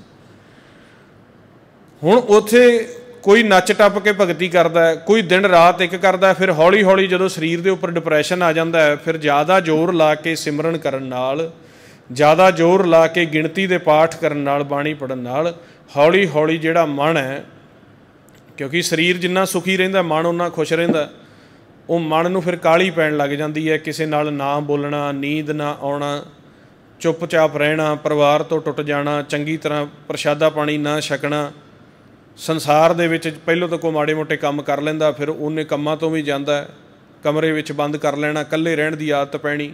Speaker 1: ਹੁਣ ਉਥੇ ਕੋਈ ਨੱਚ ਟੱਪ ਕੇ ਭਗਤੀ ਕਰਦਾ ਹੈ ਕੋਈ ਦਿਨ ਰਾਤ ਇੱਕ ਕਰਦਾ ਫਿਰ ਹੌਲੀ ਹੌਲੀ ਜਦੋਂ ਸਰੀਰ ਦੇ ਉੱਪਰ ਡਿਪਰੈਸ਼ਨ ਆ ਜਾਂਦਾ ਹੈ ਫਿਰ ਜ਼ਿਆਦਾ ਜ਼ੋਰ ਲਾ ਕੇ ਸਿਮਰਨ ਕਰਨ ਨਾਲ ਜ਼ਿਆਦਾ ਜ਼ੋਰ ਲਾ ਕੇ ਗਿਣਤੀ ਦੇ ਪਾਠ ਕਰਨ ਨਾਲ ਬਾਣੀ ਪੜਨ ਨਾਲ ਹੌਲੀ ਹੌਲੀ ਜਿਹੜਾ ਮਨ ਹੈ ਕਿਉਂਕਿ ਸਰੀਰ ਜਿੰਨਾ ਸੁਖੀ ਰਹਿੰਦਾ ਮਨ ਉਹਨਾਂ ਖੁਸ਼ ਰਹਿੰਦਾ ਉਹ ਮਨ ਨੂੰ ਫਿਰ ਕਾਲੀ ਪੈਣ ਲੱਗ ਜਾਂਦੀ ਹੈ ਕਿਸੇ ਨਾਲ ਨਾ ਬੋਲਣਾ ਨੀਂਦ ਨਾ ਆਉਣਾ ਚੁੱਪਚਾਪ ਰਹਿਣਾ ਪਰਿਵਾਰ ਤੋਂ ਟੁੱਟ ਜਾਣਾ ਚੰਗੀ ਤਰ੍ਹਾਂ ਪ੍ਰਸ਼ਾਦਾ ਪਾਣੀ ਨਾ ਛਕਣਾ ਸੰਸਾਰ ਦੇ ਵਿੱਚ ਪਹਿਲਾਂ ਤਾਂ ਕੋ ਮਾੜੇ ਮੋਟੇ ਕੰਮ ਕਰ ਲੈਂਦਾ ਫਿਰ ਉਹਨੇ ਕੰਮਾਂ ਤੋਂ ਵੀ ਜਾਂਦਾ ਕਮਰੇ ਵਿੱਚ ਬੰਦ ਕਰ ਲੈਣਾ ਇਕੱਲੇ ਰਹਿਣ ਦੀ ਆਦਤ ਪੈਣੀ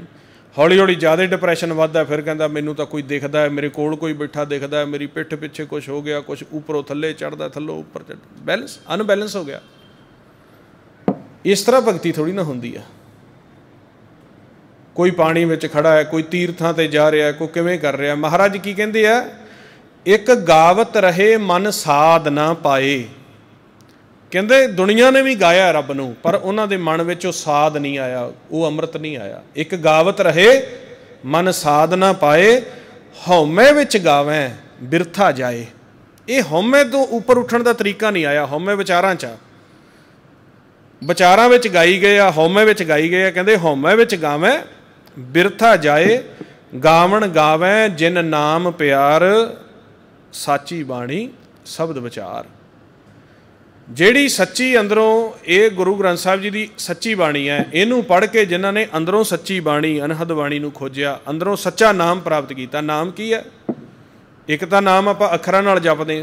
Speaker 1: ਹੌਲੀ ਹੌਲੀ ਜ਼ਿਆਦਾ ਡਿਪਰੈਸ਼ਨ ਵੱਧਦਾ ਫਿਰ ਕਹਿੰਦਾ ਮੈਨੂੰ ਤਾਂ ਕੋਈ ਦਿਖਦਾ ਹੈ ਮੇਰੇ ਕੋਲ ਕੋਈ ਬੈਠਾ ਦਿਖਦਾ ਹੈ ਮੇਰੀ ਪਿੱਠ ਪਿੱਛੇ ਕੁਝ ਹੋ ਗਿਆ ਕੁਝ ਉੱਪਰੋਂ ਥੱਲੇ ਚੜਦਾ ਥੱਲੋਂ ਉੱਪਰ ਚੜ ਬੈਲੈਂਸ ਅਨਬੈਲੈਂਸ ਹੋ ਗਿਆ ਇਸ ਤਰ੍ਹਾਂ ਭਗਤੀ ਥੋੜੀ ਨਾ ਹੁੰਦੀ ਆ ਕੋਈ ਪਾਣੀ ਵਿੱਚ ਖੜਾ ਹੈ ਕੋਈ ਤੀਰਥਾਂ ਤੇ ਜਾ ਰਿਹਾ ਹੈ ਕੋਈ ਕਿਵੇਂ ਕਰ ਰਿਹਾ ਮਹਾਰਾਜ ਕੀ ਕਹਿੰਦੇ ਆ ਇੱਕ ਗਾਵਤ ਰਹੇ ਮਨ ਸਾਧ ਨਾ ਪਾਏ ਕਹਿੰਦੇ ਦੁਨੀਆ ਨੇ ਵੀ ਗਾਇਆ ਰੱਬ ਨੂੰ ਪਰ ਉਹਨਾਂ ਦੇ ਮਨ ਵਿੱਚ ਉਹ ਸਾਧ ਨਹੀਂ ਆਇਆ ਉਹ ਅੰਮ੍ਰਿਤ ਨਹੀਂ ਆਇਆ ਇੱਕ ਗਾਵਤ ਰਹੇ ਮਨ ਸਾਧ ਨਾ ਪਾਏ ਹਉਮੈ ਵਿੱਚ ਗਾਵੇਂ ਬਿਰਥਾ ਜਾਏ ਇਹ ਹਉਮੈ ਤੋਂ ਉੱਪਰ ਉੱਠਣ ਦਾ ਤਰੀਕਾ ਨਹੀਂ ਆਇਆ ਹਉਮੈ ਵਿਚਾਰਾਂ 'ਚ ਵਿਚਾਰਾਂ ਵਿੱਚ ਗਾਈ ਗਏ ਆ ਹਉਮੈ ਵਿੱਚ ਗਾਈ ਗਏ ਆ ਕਹਿੰਦੇ ਹਉਮੈ ਵਿੱਚ ਗਾਵੇਂ ਬਿਰਥਾ ਜਾਏ ਗਾਵਣ ਗਾਵੇਂ ਜਿਨ ਨਾਮ ਪਿਆਰ ਸਾਚੀ ਬਾਣੀ ਸ਼ਬਦ ਵਿਚਾਰ ਜਿਹੜੀ ਸੱਚੀ ਅੰਦਰੋਂ ਇਹ ਗੁਰੂ ਗ੍ਰੰਥ ਸਾਹਿਬ ਜੀ ਦੀ ਸੱਚੀ ਬਾਣੀ ਹੈ ਇਹਨੂੰ ਪੜ੍ਹ ਕੇ ਜਿਨ੍ਹਾਂ ਨੇ ਅੰਦਰੋਂ ਸੱਚੀ ਬਾਣੀ ਅਨਹਦ ਬਾਣੀ ਨੂੰ ਖੋਜਿਆ ਅੰਦਰੋਂ ਸੱਚਾ ਨਾਮ ਪ੍ਰਾਪਤ ਕੀਤਾ ਨਾਮ ਕੀ ਹੈ ਇੱਕ ਤਾਂ ਨਾਮ ਆਪਾਂ ਅੱਖਰਾਂ ਨਾਲ ਜਪਦੇ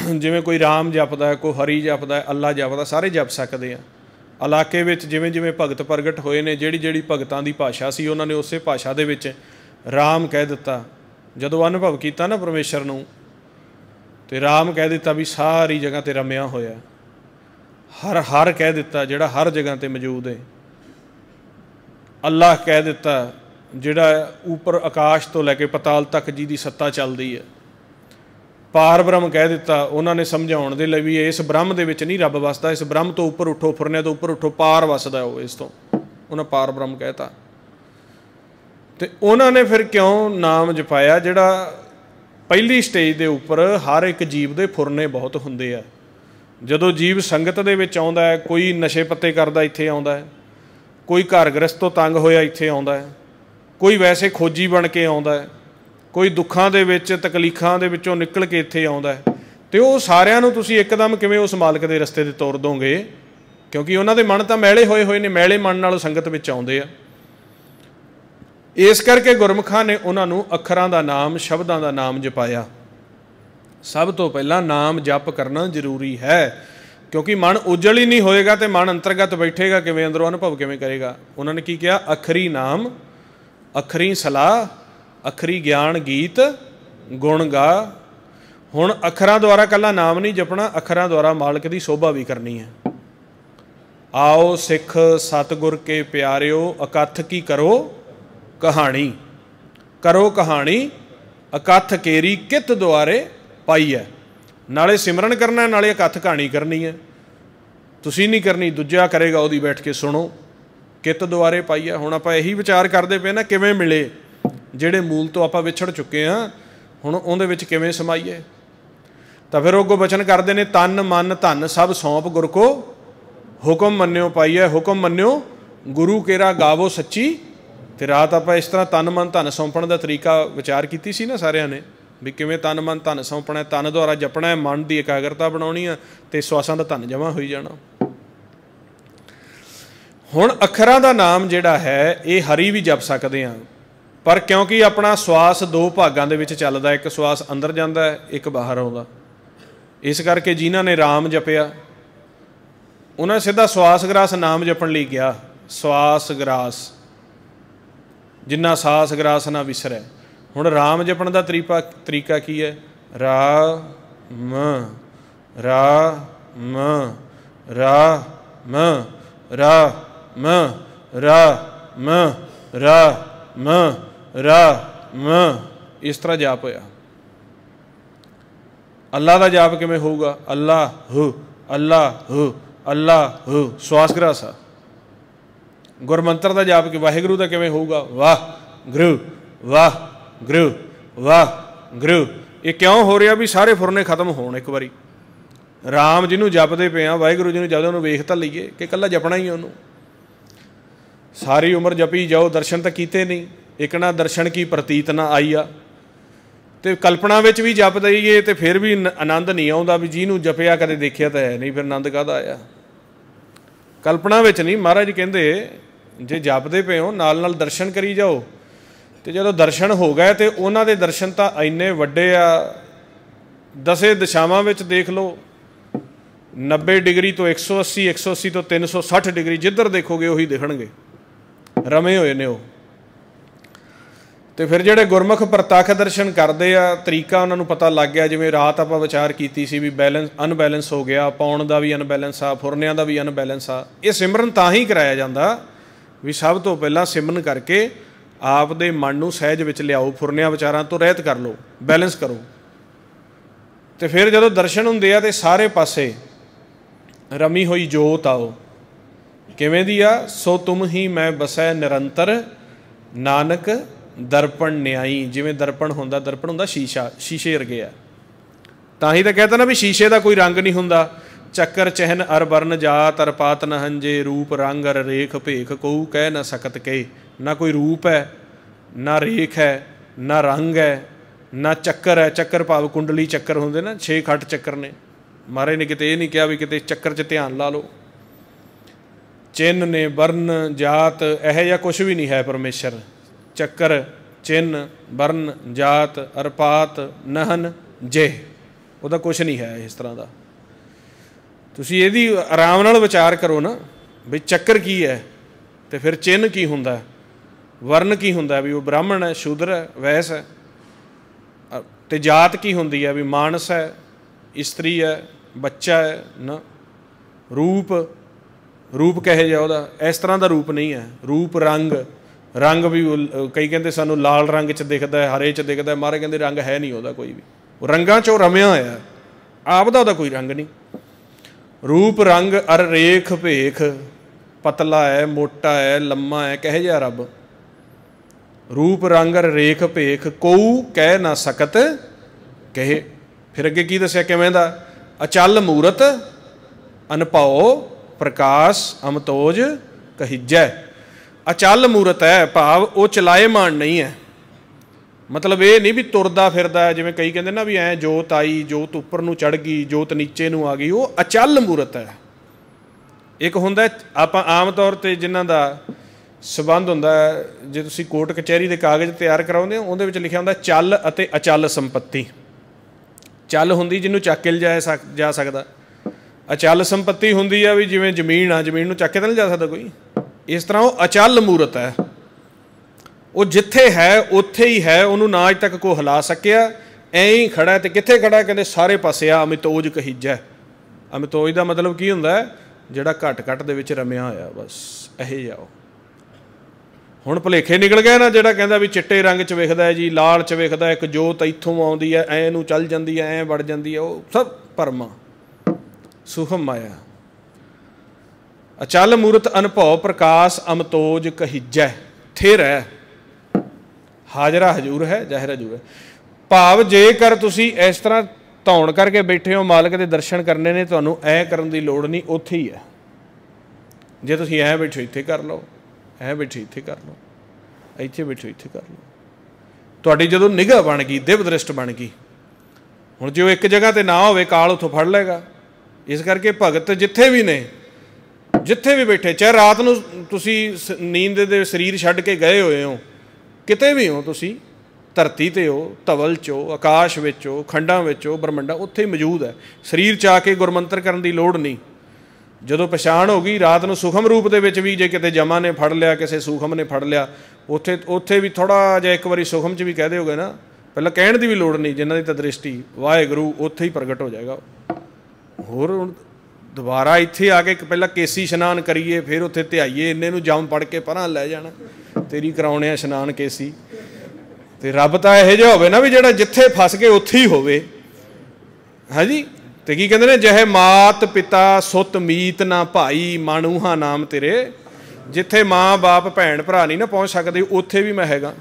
Speaker 1: ਹਾਂ ਜਿਵੇਂ ਕੋਈ RAM ਜਪਦਾ ਕੋਈ ਹਰੀ ਜਪਦਾ ਹੈ ਅੱਲਾ ਜਪਦਾ ਸਾਰੇ ਜਪ ਸਕਦੇ ਆ ਇਲਾਕੇ ਵਿੱਚ ਜਿਵੇਂ ਜਿਵੇਂ ਭਗਤ ਪ੍ਰਗਟ ਹੋਏ ਨੇ ਜਿਹੜੀ ਜਿਹੜੀ ਭਗਤਾਂ ਦੀ ਭਾਸ਼ਾ ਸੀ ਉਹਨਾਂ ਨੇ ਉਸੇ ਭਾਸ਼ਾ ਦੇ ਵਿੱਚ RAM ਕਹਿ ਦਿੱਤਾ ਜਦੋਂ ਅਨੁਭਵ ਕੀਤਾ ਨਾ ਪਰਮੇਸ਼ਰ ਨੂੰ ਤੇ ਰਾਮ ਕਹਿ ਦਿੱਤਾ ਵੀ ਸਾਰੀ ਜਗ੍ਹਾ ਤੇ ਰਮਿਆ ਹੋਇਆ ਹਰ ਹਰ ਕਹਿ ਦਿੱਤਾ ਜਿਹੜਾ ਹਰ ਜਗ੍ਹਾ ਤੇ ਮੌਜੂਦ ਹੈ ਅੱਲਾਹ ਕਹਿ ਦਿੱਤਾ ਜਿਹੜਾ ਉੱਪਰ ਆਕਾਸ਼ ਤੋਂ ਲੈ ਕੇ ਪਤਾਲ ਤੱਕ ਜੀ ਦੀ ਸੱਤਾ ਚੱਲਦੀ ਹੈ ਪਾਰ ਬ੍ਰਹਮ ਕਹਿ ਦਿੱਤਾ ਉਹਨਾਂ ਨੇ ਸਮਝਾਉਣ ਦੇ ਲਈ ਵੀ ਇਸ ਬ੍ਰਹਮ ਦੇ ਵਿੱਚ ਨਹੀਂ ਰੱਬ ਵਸਦਾ ਇਸ ਬ੍ਰਹਮ ਤੋਂ ਉੱਪਰ ਉੱਠੋ ਫੁਰਨੇ ਤੋਂ ਉੱਪਰ ਉੱਠੋ ਪਾਰ ਵਸਦਾ ਉਹ ਇਸ ਤੋਂ ਉਹਨਾਂ ਪਾਰ ਬ੍ਰਹਮ ਕਹਿਤਾ ਤੇ ਉਹਨਾਂ ਨੇ ਫਿਰ ਕਿਉਂ ਨਾਮ ਜਪਾਇਆ ਜਿਹੜਾ ਪਹਿਲੀ ਸਟੇਜ ਦੇ ਉੱਪਰ ਹਰ ਇੱਕ ਜੀਵ ਦੇ ਫੁਰਨੇ ਬਹੁਤ ਹੁੰਦੇ ਆ ਜਦੋਂ ਜੀਵ ਸੰਗਤ ਦੇ ਵਿੱਚ ਆਉਂਦਾ ਹੈ ਕੋਈ ਨਸ਼ੇ ਪੱਤੇ ਕਰਦਾ ਇੱਥੇ ਆਉਂਦਾ ਹੈ ਕੋਈ ਘਰ ਗ੍ਰਸਤ ਤੋਂ ਤੰਗ ਹੋਇਆ ਇੱਥੇ ਆਉਂਦਾ ਹੈ ਕੋਈ ਵੈਸੇ ਖੋਜੀ ਬਣ ਕੇ ਆਉਂਦਾ ਹੈ ਕੋਈ ਦੁੱਖਾਂ ਦੇ ਵਿੱਚ ਤਕਲੀਫਾਂ ਦੇ ਵਿੱਚੋਂ ਨਿਕਲ ਕੇ ਇੱਥੇ ਆਉਂਦਾ ਹੈ ਤੇ ਉਹ ਸਾਰਿਆਂ ਨੂੰ ਤੁਸੀਂ ਇੱਕਦਮ ਕਿਵੇਂ ਉਸ ਮਾਲਕ ਦੇ ਰਸਤੇ ਤੇ ਤੋਰ ਦੋਗੇ ਕਿਉਂਕਿ ਉਹਨਾਂ ਦੇ ਮਨ ਤਾਂ ਮੈਲੇ ਹੋਏ ਹੋਏ ਨੇ ਮੈਲੇ ਮਨ ਨਾਲ ਸੰਗਤ ਵਿੱਚ ਆਉਂਦੇ ਆ ਇਸ ਕਰਕੇ ਗੁਰਮਖਾਂ ਨੇ ਉਹਨਾਂ ਨੂੰ ਅੱਖਰਾਂ ਦਾ ਨਾਮ ਸ਼ਬਦਾਂ ਦਾ ਨਾਮ ਜਪਾਇਆ ਸਭ ਤੋਂ ਪਹਿਲਾਂ ਨਾਮ ਜਪ ਕਰਨਾ ਜ਼ਰੂਰੀ ਹੈ ਕਿਉਂਕਿ ਮਨ ਉਜਲ ਹੀ ਨਹੀਂ ਹੋਏਗਾ ਤੇ ਮਨ ਅੰਤਰਗਤ ਬੈਠੇਗਾ ਕਿਵੇਂ ਅੰਦਰੋਂ ਅਨੁਭਵ ਕਿਵੇਂ ਕਰੇਗਾ ਉਹਨਾਂ ਨੇ ਕੀ ਕਿਹਾ ਅਖਰੀ ਨਾਮ ਅਖਰੀ ਸਲਾਹ ਅਖਰੀ ਗਿਆਨ ਗੀਤ ਗੁਣ ਗਾ ਹੁਣ ਅੱਖਰਾਂ ਦੁਆਰਾ ਕੱਲਾ ਨਾਮ ਨਹੀਂ ਜਪਣਾ ਅੱਖਰਾਂ ਦੁਆਰਾ ਮਾਲਕ ਦੀ ਸੋਭਾ ਵੀ ਕਰਨੀ ਹੈ ਆਓ ਸਿੱਖ ਸਤਗੁਰ ਕੇ ਪਿਆਰਿਓ ਇਕੱਠ ਕੀ ਕਰੋ ਕਹਾਣੀ ਕਰੋ ਕਹਾਣੀ ਅਕਥ ਕੇਰੀ ਕਿਤ ਦੁਆਰੇ ਪਾਈ ਹੈ ਨਾਲੇ ਸਿਮਰਨ ਕਰਨਾ ਨਾਲੇ ਅਕਥ ਕਹਾਣੀ ਕਰਨੀ ਹੈ ਤੁਸੀਂ ਨਹੀਂ ਕਰਨੀ ਦੂਜਾ ਕਰੇਗਾ ਉਹਦੀ ਬੈਠ ਕੇ ਸੁਣੋ ਕਿਤ ਦੁਆਰੇ ਪਾਈ ਹੈ ਹੁਣ ਆਪਾਂ ਇਹੀ ਵਿਚਾਰ ਕਰਦੇ ਪਏ ਨਾ ਕਿਵੇਂ ਮਿਲੇ ਜਿਹੜੇ ਮੂਲ ਤੋਂ ਆਪਾਂ ਵਿਛੜ ਚੁੱਕੇ ਆ ਹੁਣ ਉਹਦੇ ਵਿੱਚ ਕਿਵੇਂ ਸਮਾਈਏ ਤਾਂ ਫਿਰ ਉਹ ਗੋ ਬਚਨ ਕਰਦੇ ਨੇ ਤਨ ਮਨ ਧਨ ਸਭ ਸੌਂਪ ਗੁਰ ਕੋ ਹੁਕਮ ਮੰਨਿਓ ਪਾਈਐ ਹੁਕਮ ਮੰਨਿਓ ਗੁਰੂ ਕੇਰਾ ਗਾਵੋ ਸੱਚੀ ਤੇ ਰਾਤ ਆਪਾਂ ਇਸ ਤਰ੍ਹਾਂ ਤਨ ਮਨ ਧਨ ਸੌਂਪਣ ਦਾ ਤਰੀਕਾ ਵਿਚਾਰ ਕੀਤੀ ਸੀ ਨਾ ਸਾਰਿਆਂ ਨੇ ਵੀ ਕਿਵੇਂ ਤਨ ਮਨ ਧਨ ਸੌਂਪਣਾ ਤਨ ਦੁਆਰਾ ਜਪਣਾ ਹੈ ਮਨ ਦੀ ਇਕਾਗਰਤਾ ਬਣਾਉਣੀ ਆ ਤੇ ਸਵਾਸਾਂ ਦਾ ਧਨ ਜਮਾ ਹੋਈ ਜਾਣਾ ਹੁਣ ਅੱਖਰਾਂ ਦਾ ਨਾਮ ਜਿਹੜਾ ਹੈ ਇਹ ਹਰੀ ਵੀ ਜਪ ਸਕਦੇ ਆ ਪਰ ਕਿਉਂਕਿ ਆਪਣਾ ਸਵਾਸ ਦੋ ਭਾਗਾਂ ਦੇ ਵਿੱਚ ਚੱਲਦਾ ਇੱਕ ਸਵਾਸ ਅੰਦਰ ਜਾਂਦਾ ਹੈ ਇੱਕ ਬਾਹਰ ਆਉਂਦਾ ਇਸ ਕਰਕੇ ਜਿਨ੍ਹਾਂ ਨੇ ਰਾਮ ਜਪਿਆ ਉਹਨਾਂ ਸਿੱਧਾ ਸਵਾਸ ਗ੍ਰਾਸ ਨਾਮ ਜਪਣ ਲਈ ਗਿਆ ਸਵਾਸ ਗ੍ਰਾਸ ਜਿੰਨਾ ਸਾਸ ਗਰਾਸ ਨਾ ਵਿਸਰੈ ਹੁਣ ਰਾਮ ਜਪਣ ਦਾ ਤਰੀਕਾ ਤਰੀਕਾ ਕੀ ਹੈ ਰਾ ਮ ਰਾ ਮ ਰਾ ਮ ਰਾ ਮ ਰਾ ਮ ਰਾ ਮ ਰਾ ਮ ਇਸ ਤਰ੍ਹਾਂ ਜਾਪ ਹੋਇਆ ਅੱਲਾ ਦਾ ਜਾਪ ਕਿਵੇਂ ਹੋਊਗਾ ਅੱਲਾ ਹੁ ਅੱਲਾ ਹੁ ਅੱਲਾ ਹੁ ਸਵਾਸ ਗਰਾਸਾ ਗੁਰਮੰਤਰ ਦਾ ਜਾਪ ਕਿ ਵਾਹਿਗੁਰੂ ਦਾ ਕਿਵੇਂ ਹੋਊਗਾ ਵਾਹ ਗੁਰੂ ਵਾਹ ਗੁਰੂ ਵਾਹ ਗੁਰੂ ਇਹ ਕਿਉਂ ਹੋ ਰਿਹਾ ਵੀ ਸਾਰੇ ਫੁਰਨੇ ਖਤਮ ਹੋਣ ਇੱਕ ਵਾਰੀ RAM ਜੀ ਨੂੰ ਜਪਦੇ ਪਿਆ ਵਾਹਿਗੁਰੂ ਜੀ ਨੂੰ ਜਦੋਂ ਉਹਨੂੰ ਵੇਖ ਤਾਂ ਲਈਏ ਕਿ ਕੱਲਾ ਜਪਣਾ ਹੀ ਉਹਨੂੰ ਸਾਰੀ ਉਮਰ ਜਪੀ ਜਾਓ ਦਰਸ਼ਨ ਤਾਂ ਕੀਤੇ ਨਹੀਂ ਇੱਕ ਨਾ ਦਰਸ਼ਨ ਕੀ ਪ੍ਰਤੀਤ ਨਾ ਆਈ ਆ ਤੇ ਕਲਪਨਾ ਵਿੱਚ ਵੀ ਜਪ ਦਈਏ ਤੇ ਫਿਰ ਵੀ ਆਨੰਦ ਨਹੀਂ ਆਉਂਦਾ ਵੀ ਜਿਹਨੂੰ ਜਪਿਆ ਕਦੇ ਦੇਖਿਆ ਤਾਂ ਹੈ ਨਹੀਂ ਫਿਰ ਆਨੰਦ ਕਾਹਦਾ ਆਇਆ ਕਲਪਨਾ ਵਿੱਚ ਨਹੀਂ ਮਹਾਰਾਜ ਕਹਿੰਦੇ ਜੇ ਜਪਦੇ ਪਏ ਹੋ ਨਾਲ ਨਾਲ ਦਰਸ਼ਨ ਕਰੀ ਜਾਓ ਤੇ ਜਦੋਂ ਦਰਸ਼ਨ ਹੋ ਗਏ ਤੇ ਉਹਨਾਂ ਦੇ ਦਰਸ਼ਨ ਤਾਂ ਐਨੇ ਵੱਡੇ ਆ ਦਸੇ ਦਿਸ਼ਾਵਾਂ ਵਿੱਚ ਦੇਖ ਲਓ 90 ਡਿਗਰੀ ਤੋਂ 180 180 ਤੋਂ 360 ਡਿਗਰੀ ਜਿੱਧਰ ਦੇਖੋਗੇ ਉਹੀ ਦਿਖਣਗੇ ਰਮੇ ਹੋਏ ਨੇ ਉਹ ਤੇ ਫਿਰ ਜਿਹੜੇ ਗੁਰਮੁਖ ਪ੍ਰਤੱਖ ਦਰਸ਼ਨ ਕਰਦੇ ਆ ਤਰੀਕਾ ਉਹਨਾਂ ਨੂੰ ਪਤਾ ਲੱਗ ਗਿਆ ਜਿਵੇਂ ਰਾਤ ਆਪਾਂ ਵਿਚਾਰ ਕੀਤੀ ਸੀ ਵੀ ਬੈਲੈਂਸ ਅਨਬੈਲੈਂਸ ਹੋ ਗਿਆ ਪਾਉਣ ਦਾ ਵੀ ਅਨਬੈਲੈਂਸ ਆ ਫੁਰਨਿਆਂ ਦਾ ਵੀ ਅਨਬੈਲੈਂਸ ਆ ਇਹ ਸਿਮਰਨ ਤਾਂ ਹੀ ਕਰਾਇਆ ਜਾਂਦਾ ਵੀ ਸਭ ਤੋਂ ਪਹਿਲਾਂ ਸਿਮਨ ਕਰਕੇ ਆਪ ਦੇ ਮਨ ਨੂੰ ਸਹਿਜ ਵਿੱਚ ਲਿਆਓ ਫੁਰਨਿਆਂ ਵਿਚਾਰਾਂ ਤੋਂ ਰਹਿਤ ਕਰ ਲਓ ਬੈਲੈਂਸ ਕਰੋ ਤੇ ਫਿਰ ਜਦੋਂ ਦਰਸ਼ਨ ਹੁੰਦੇ ਆ ਤੇ ਸਾਰੇ ਪਾਸੇ ਰਮੀ ਹੋਈ ਜੋਤ ਆਓ ਕਿਵੇਂ ਦੀ ਆ ਸੋ ਤੁਮ ਹੀ ਮੈਂ ਬਸੈ ਨਿਰੰਤਰ ਨਾਨਕ ਦਰਪਣ ਨਿਆਈ ਜਿਵੇਂ ਦਰਪਣ ਹੁੰਦਾ ਦਰਪਣ ਹੁੰਦਾ ਸ਼ੀਸ਼ਾ ਸ਼ੀਸ਼ੇ ਵਰਗੇ ਆ ਤਾਂ ਹੀ ਤਾਂ ਕਹਤਾ ਨਾ ਵੀ ਸ਼ੀਸ਼ੇ ਦਾ ਕੋਈ ਰੰਗ ਨਹੀਂ ਹੁੰਦਾ ਚੱਕਰ ਚਹਿਨ ਅਰ ਬਰਨ ਜਾਤ ਅਰ ਪਾਤ ਨ ਹੰਜੇ ਰੂਪ ਰੰਗ ਅਰ ਰੇਖ ਭੇਖ ਕਉ ਕਹਿ ਨ ਸਕਤ ਕੇ ਨਾ ਕੋਈ ਰੂਪ ਹੈ ਨਾ ਰੇਖ ਹੈ ਨਾ ਰੰਗ ਹੈ ਨਾ ਚੱਕਰ ਹੈ ਚੱਕਰ ਭਾਵ ਕੁੰਡਲੀ ਚੱਕਰ ਹੁੰਦੇ ਨਾ 6 ਖੱਟ ਚੱਕਰ ਨੇ ਮਾਰੇ ਨੇ ਕਿਤੇ ਇਹ ਨਹੀਂ ਕਿਹਾ ਵੀ ਕਿਤੇ ਚੱਕਰ 'ਚ ਧਿਆਨ ਲਾ ਲਓ ਚਿੰਨ ਨੇ ਵਰਨ ਜਾਤ ਇਹ ਜਾਂ ਕੁਝ ਵੀ ਨਹੀਂ ਹੈ ਪਰਮੇਸ਼ਰ ਚੱਕਰ ਚਿੰਨ ਵਰਨ ਜਾਤ ਅਰਪਾਤ ਨਹਨ ਜੇ ਉਹਦਾ ਕੁਝ ਨਹੀਂ ਹੈ ਇਸ ਤਰ੍ਹਾਂ ਦਾ ਤੁਸੀਂ ਇਹਦੀ ਆਰਾਮ ਨਾਲ ਵਿਚਾਰ ਕਰੋ ਨਾ ਵੀ ਚੱਕਰ ਕੀ ਹੈ ਤੇ ਫਿਰ ਚਿੰਨ ਕੀ ਹੁੰਦਾ ਵਰਨ ਕੀ ਹੁੰਦਾ ਵੀ ਉਹ ਬ੍ਰਾਹਮਣ ਹੈ ਸ਼ੂਦਰ ਹੈ ਵੈਸ ਹੈ ਤੇ ਜਾਤ ਕੀ ਹੁੰਦੀ ਹੈ ਵੀ ਮਾਨਸ ਹੈ ਇਸਤਰੀ ਹੈ ਬੱਚਾ ਹੈ ਨਾ ਰੂਪ ਰੂਪ ਕਹੇ ਜਾ ਉਹਦਾ ਇਸ ਤਰ੍ਹਾਂ ਦਾ ਰੂਪ ਨਹੀਂ ਹੈ ਰੂਪ ਰੰਗ ਰੰਗ ਵੀ ਕਈ ਕਹਿੰਦੇ ਸਾਨੂੰ ਲਾਲ ਰੰਗ 'ਚ ਦਿਖਦਾ ਹੈ ਹਰੇ 'ਚ ਦਿਖਦਾ ਹੈ ਮਾਰੇ ਕਹਿੰਦੇ ਰੰਗ ਹੈ ਨਹੀਂ ਉਹਦਾ ਕੋਈ ਵੀ ਉਹ ਰੰਗਾਂ 'ਚੋਂ ਰਮਿਆ ਹੋਇਆ ਆਪ ਦਾ ਉਹਦਾ ਕੋਈ ਰੰਗ ਨਹੀਂ ਰੂਪ ਰੰਗ ਅਰ ਰੇਖ ਭੇਖ ਪਤਲਾ ਹੈ ਮੋਟਾ ਹੈ ਲੰਮਾ ਹੈ ਕਹਿ ਜਾ ਰੱਬ ਰੂਪ ਰੰਗ ਅਰ ਰੇਖ ਭੇਖ ਕਉ ਕਹਿ ਨਾ ਸਕਤ ਕਹੇ ਫਿਰ ਅੱਗੇ ਕੀ ਦੱਸਿਆ ਕਿਵੇਂ ਦਾ ਅਚਲ ਮੂਰਤ ਅਨਪਾਉ ਪ੍ਰਕਾਸ਼ ਅਮਤੋਜ ਕਹਿਜੈ ਅਚਲ ਮੂਰਤ ਹੈ ਭਾਵ ਉਹ ਚਲਾਏ ਮਾਨ ਨਹੀਂ ਹੈ ਮਤਲਬ ਇਹ ਨਹੀਂ ਵੀ ਤੁਰਦਾ ਫਿਰਦਾ ਜਿਵੇਂ ਕਈ ਕਹਿੰਦੇ ਨਾ ਵੀ ਐ ਜੋਤ ਆਈ ਜੋਤ ਉੱਪਰ ਨੂੰ ਚੜ ਗਈ ਜੋਤ ਨੀਚੇ ਨੂੰ ਆ ਗਈ ਉਹ ਅਚਲ ਮੂਰਤ ਹੈ ਇੱਕ ਹੁੰਦਾ ਆਪਾਂ ਆਮ ਤੌਰ ਤੇ ਜਿਨ੍ਹਾਂ ਦਾ ਸਬੰਧ ਹੁੰਦਾ ਜੇ ਤੁਸੀਂ ਕੋਰਟ ਕਚਹਿਰੀ ਦੇ ਕਾਗਜ਼ ਤਿਆਰ ਕਰਾਉਂਦੇ ਹੋ ਉਹਦੇ ਵਿੱਚ ਲਿਖਿਆ ਹੁੰਦਾ ਚੱਲ ਅਤੇ ਅਚਲ ਸੰਪਤੀ ਚੱਲ ਹੁੰਦੀ ਜਿਹਨੂੰ ਚੱਕ ਕੇ ਲਿਜਾਇਆ ਜਾ ਸਕਦਾ ਅਚਲ ਸੰਪਤੀ ਹੁੰਦੀ ਆ ਵੀ ਜਿਵੇਂ ਜ਼ਮੀਨ ਆ ਜ਼ਮੀਨ ਨੂੰ ਚੱਕ ਕੇ ਤਾਂ ਨਹੀਂ ਜਾ ਸਕਦਾ ਕੋਈ ਇਸ ਤਰ੍ਹਾਂ ਉਹ ਅਚਲ ਮੂਰਤ ਹੈ ਉਹ ਜਿੱਥੇ ਹੈ ਉੱਥੇ ਹੀ ਹੈ ਉਹਨੂੰ ਨਾ ਅਜ ਤੱਕ ਕੋ ਹਿਲਾ ਸਕਿਆ ਐਂ ਖੜਾ ਤੇ ਕਿੱਥੇ ਖੜਾ ਕਹਿੰਦੇ ਸਾਰੇ ਪਾਸੇ ਆ ਅਮਿਤੋਜ ਕਹੀਜਾ ਅਮਿਤੋਜ ਦਾ ਮਤਲਬ ਕੀ ਹੁੰਦਾ ਜਿਹੜਾ ਘਟ ਘਟ ਦੇ ਵਿੱਚ ਰਮਿਆ ਹੋਇਆ ਬਸ ਇਹੇ ਉਹ ਹੁਣ ਭਲੇਖੇ ਨਿਕਲ ਗਏ ਨਾ ਜਿਹੜਾ ਕਹਿੰਦਾ ਵੀ ਚਿੱਟੇ ਰੰਗ 'ਚ ਵੇਖਦਾ ਹੈ ਜੀ ਲਾਲ 'ਚ ਵੇਖਦਾ ਇੱਕ ਜੋਤ ਇੱਥੋਂ ਆਉਂਦੀ ਹੈ ਐ ਨੂੰ ਚੱਲ ਜਾਂਦੀ ਹੈ ਐ ਵੜ ਜਾਂਦੀ ਹੈ ਉਹ ਸਭ ਪਰਮਾ ਸੁਖਮ ਮਾਇਆ ਅਚਲ ਮੂਰਤ ਅਨਭਉ ਪ੍ਰਕਾਸ਼ ਅਮਤੋਜ ਕਹੀਜੈ ਥਿਰ ਹੈ ਹਾਜ਼ਰਾ ਹਜ਼ੂਰ ਹੈ ਜ਼ਾਹਿਰ ਹਜ਼ੂਰ ਹੈ ਭਾਵ ਜੇਕਰ ਤੁਸੀਂ ਇਸ ਤਰ੍ਹਾਂ ਧੌਣ ਕਰਕੇ ਬੈਠੇ ਹੋ ਮਾਲਕ ਦੇ ਦਰਸ਼ਨ ਕਰਨੇ ਨੇ ਤੁਹਾਨੂੰ ਐ ਕਰਨ ਦੀ ਲੋੜ ਨਹੀਂ ਉੱਥੇ ਹੀ ਹੈ ਜੇ ਤੁਸੀਂ ਐ ਬੈਠੋ ਇੱਥੇ ਕਰ ਲਓ ਐ ਬੈਠੇ ਇੱਥੇ ਕਰ ਲਓ ਇੱਥੇ ਬੈਠੋ ਇੱਥੇ ਕਰ ਲਓ ਤੁਹਾਡੀ ਜਦੋਂ ਨਿਗਾਹ ਬਣ ਗਈ ਦਿਵ ਦ੍ਰਿਸ਼ਟ ਬਣ ਗਈ ਹੁਣ ਜੇ ਉਹ ਇੱਕ ਜਗ੍ਹਾ ਤੇ ਨਾ ਹੋਵੇ ਕਾਲ ਉਥੋਂ ਫੜ ਲੇਗਾ ਇਸ ਕਰਕੇ ਭਗਤ ਜਿੱਥੇ ਵੀ ਨੇ ਜਿੱਥੇ ਵੀ ਬੈਠੇ ਚਾਹੇ ਰਾਤ ਨੂੰ ਤੁਸੀਂ ਨੀਂਦ ਦੇ ਸਰੀਰ ਛੱਡ ਕੇ ਗਏ ਹੋਏ ਹੋ ਕਿਤੇ ਵੀ ਹੋ ਤੁਸੀਂ ਧਰਤੀ ਤੇ ਹੋ ਤਵਲ ਚ ਹੋ ਆਕਾਸ਼ ਵਿੱਚ ਹੋ ਖੰਡਾਂ ਵਿੱਚ ਹੋ ਬ੍ਰਹਮੰਡਾ ਉੱਥੇ ਹੀ ਮੌਜੂਦ ਹੈ ਸਰੀਰ ਚ ਆ ਕੇ ਗੁਰਮੰਤਰ ਕਰਨ ਦੀ ਲੋੜ ਨਹੀਂ ਜਦੋਂ ਪਛਾਣ ਹੋ ਗਈ ਰਾਤ ਨੂੰ ਸੁਖਮ ਰੂਪ ਦੇ ਵਿੱਚ ਵੀ ਜੇ ਕਿਤੇ ਜਮਾ ਨੇ ਫੜ ਲਿਆ ਕਿਸੇ ਸੁਖਮ ਨੇ ਫੜ ਲਿਆ ਉੱਥੇ ਉੱਥੇ ਵੀ ਥੋੜਾ ਜਿਹਾ ਇੱਕ ਵਾਰੀ ਸੁਖਮ ਚ ਵੀ ਕਹਿ ਦਿਓਗੇ ਨਾ ਪਹਿਲਾਂ ਕਹਿਣ ਦੀ ਵੀ ਲੋੜ ਨਹੀਂ ਜਿਨ੍ਹਾਂ ਦੀ ਤਦ੍ਰਿਸ਼ਟੀ ਵਾਹਿਗੁਰੂ ਉੱਥੇ ਹੀ ਪ੍ਰਗਟ ਹੋ ਜਾਏਗਾ ਹੋਰ ਦੁਬਾਰਾ ਇੱਥੇ ਆ ਕੇ ਪਹਿਲਾਂ ਕੇਸੀ ਇਸ਼ਨਾਨ ਕਰੀਏ ਫਿਰ ਉੱਥੇ ਧਿਆਈਏ ਇੰਨੇ ਨੂੰ ਜਮ ਪੜ ਕੇ ਪਰਾਂ ਲੈ ਜਾਣਾ ਤੇਰੀ ਕਰਾਉਣਿਆ ਇਸ਼ਨਾਨ ਕੇਸੀ ਤੇ ਰੱਬ ਤਾਂ ਇਹੋ ਜਿਹਾ ਹੋਵੇ ਨਾ ਵੀ ਜਿਹੜਾ ਜਿੱਥੇ ਫਸ ਕੇ ਉੱਥੇ ਹੀ ਹੋਵੇ ਹਾਂਜੀ ਤੇ ਕੀ ਕਹਿੰਦੇ ਨੇ ਜਹੇ ਮਾਤ ਪਿਤਾ ਸੁਤ ਮੀਤ ਨਾ ਭਾਈ ਮਾਣੂਹਾ ਨਾਮ ਤੇਰੇ ਜਿੱਥੇ ਮਾਂ ਬਾਪ ਭੈਣ ਭਰਾ ਨਹੀਂ ਨਾ ਪਹੁੰਚ ਸਕਦੇ ਉੱਥੇ ਵੀ ਮੈਂ ਹੈਗਾ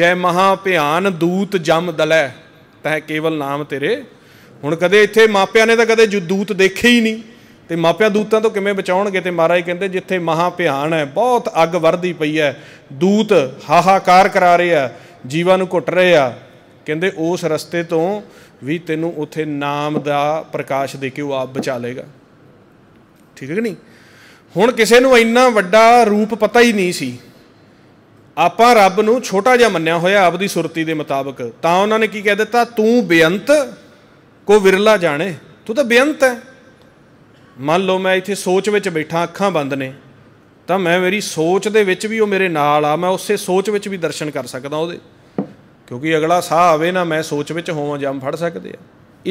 Speaker 1: ਜੈ ਮਹਾ ਭਿਆਨ ਦੂਤ ਜਮ ਦਲੈ ਤਹ ਕੇਵਲ ਨਾਮ ਤੇਰੇ ਹੁਣ ਕਦੇ ਇੱਥੇ ਮਾਪਿਆਂ ਨੇ ਤਾਂ ਕਦੇ ਜੂ ਦੂਤ ਦੇਖੇ ਹੀ ਨਹੀਂ ਤੇ ਮਾਪਿਆਂ ਦੂਤਾਂ ਤੋਂ ਕਿਵੇਂ ਬਚਾਉਣਗੇ ਤੇ ਮਹਾਰਾਜ ਕਹਿੰਦੇ ਜਿੱਥੇ ਮਹਾ ਭਿਆਨ ਹੈ ਬਹੁਤ ਅੱਗ ਵਰਦੀ ਪਈ ਹੈ ਦੂਤ ਹਾਹਾਕਾਰ ਕਰਾ ਰਹੇ ਆ ਜੀਵਾਂ ਨੂੰ ਘੁੱਟ ਰਹੇ ਆ ਕਹਿੰਦੇ ਉਸ ਰਸਤੇ ਤੋਂ ਵੀ ਤੈਨੂੰ ਉਥੇ ਨਾਮ ਦਾ ਪ੍ਰਕਾਸ਼ ਦੇ ਕੇ ਉਹ ਆਪ ਬਚਾ ਲੇਗਾ ਠੀਕ ਹੈ ਕਿ ਨਹੀਂ ਹੁਣ ਕਿਸੇ ਨੂੰ ਇੰਨਾ ਵੱਡਾ ਰੂਪ ਪਤਾ ਹੀ ਨਹੀਂ ਸੀ ਆਪਾਂ ਰੱਬ ਨੂੰ ਛੋਟਾ ਜਿਹਾ ਮੰਨਿਆ ਹੋਇਆ ਆਪਦੀ ਸੁਰਤੀ ਦੇ ਮੁਤਾਬਕ ਤਾਂ ਉਹਨਾਂ ਨੇ ਕੀ ਕਹਿ ਦਿੱਤਾ ਤੂੰ ਬੇਅੰਤ ਕੋ ਵਿਰਲਾ ਜਾਣੇ ਤੂੰ ਤਾਂ ਬੇਅੰਤ ਹੈ ਮੰਨ ਲਓ ਮੈਂ ਇੱਥੇ ਸੋਚ ਵਿੱਚ ਬੈਠਾ ਅੱਖਾਂ ਬੰਦ ਨੇ ਤਾਂ ਮੈਂ ਮੇਰੀ ਸੋਚ ਦੇ ਵਿੱਚ ਵੀ ਉਹ ਮੇਰੇ ਨਾਲ ਆ ਮੈਂ ਉਸੇ ਸੋਚ ਵਿੱਚ ਵੀ ਦਰਸ਼ਨ ਕਰ ਸਕਦਾ ਉਹਦੇ ਕਿਉਂਕਿ ਅਗਲਾ ਸਾਹ ਆਵੇ ਨਾ ਮੈਂ ਸੋਚ ਵਿੱਚ ਹੋਵਾਂ ਜਾਂ ਫੜ ਸਕਦੇ ਆ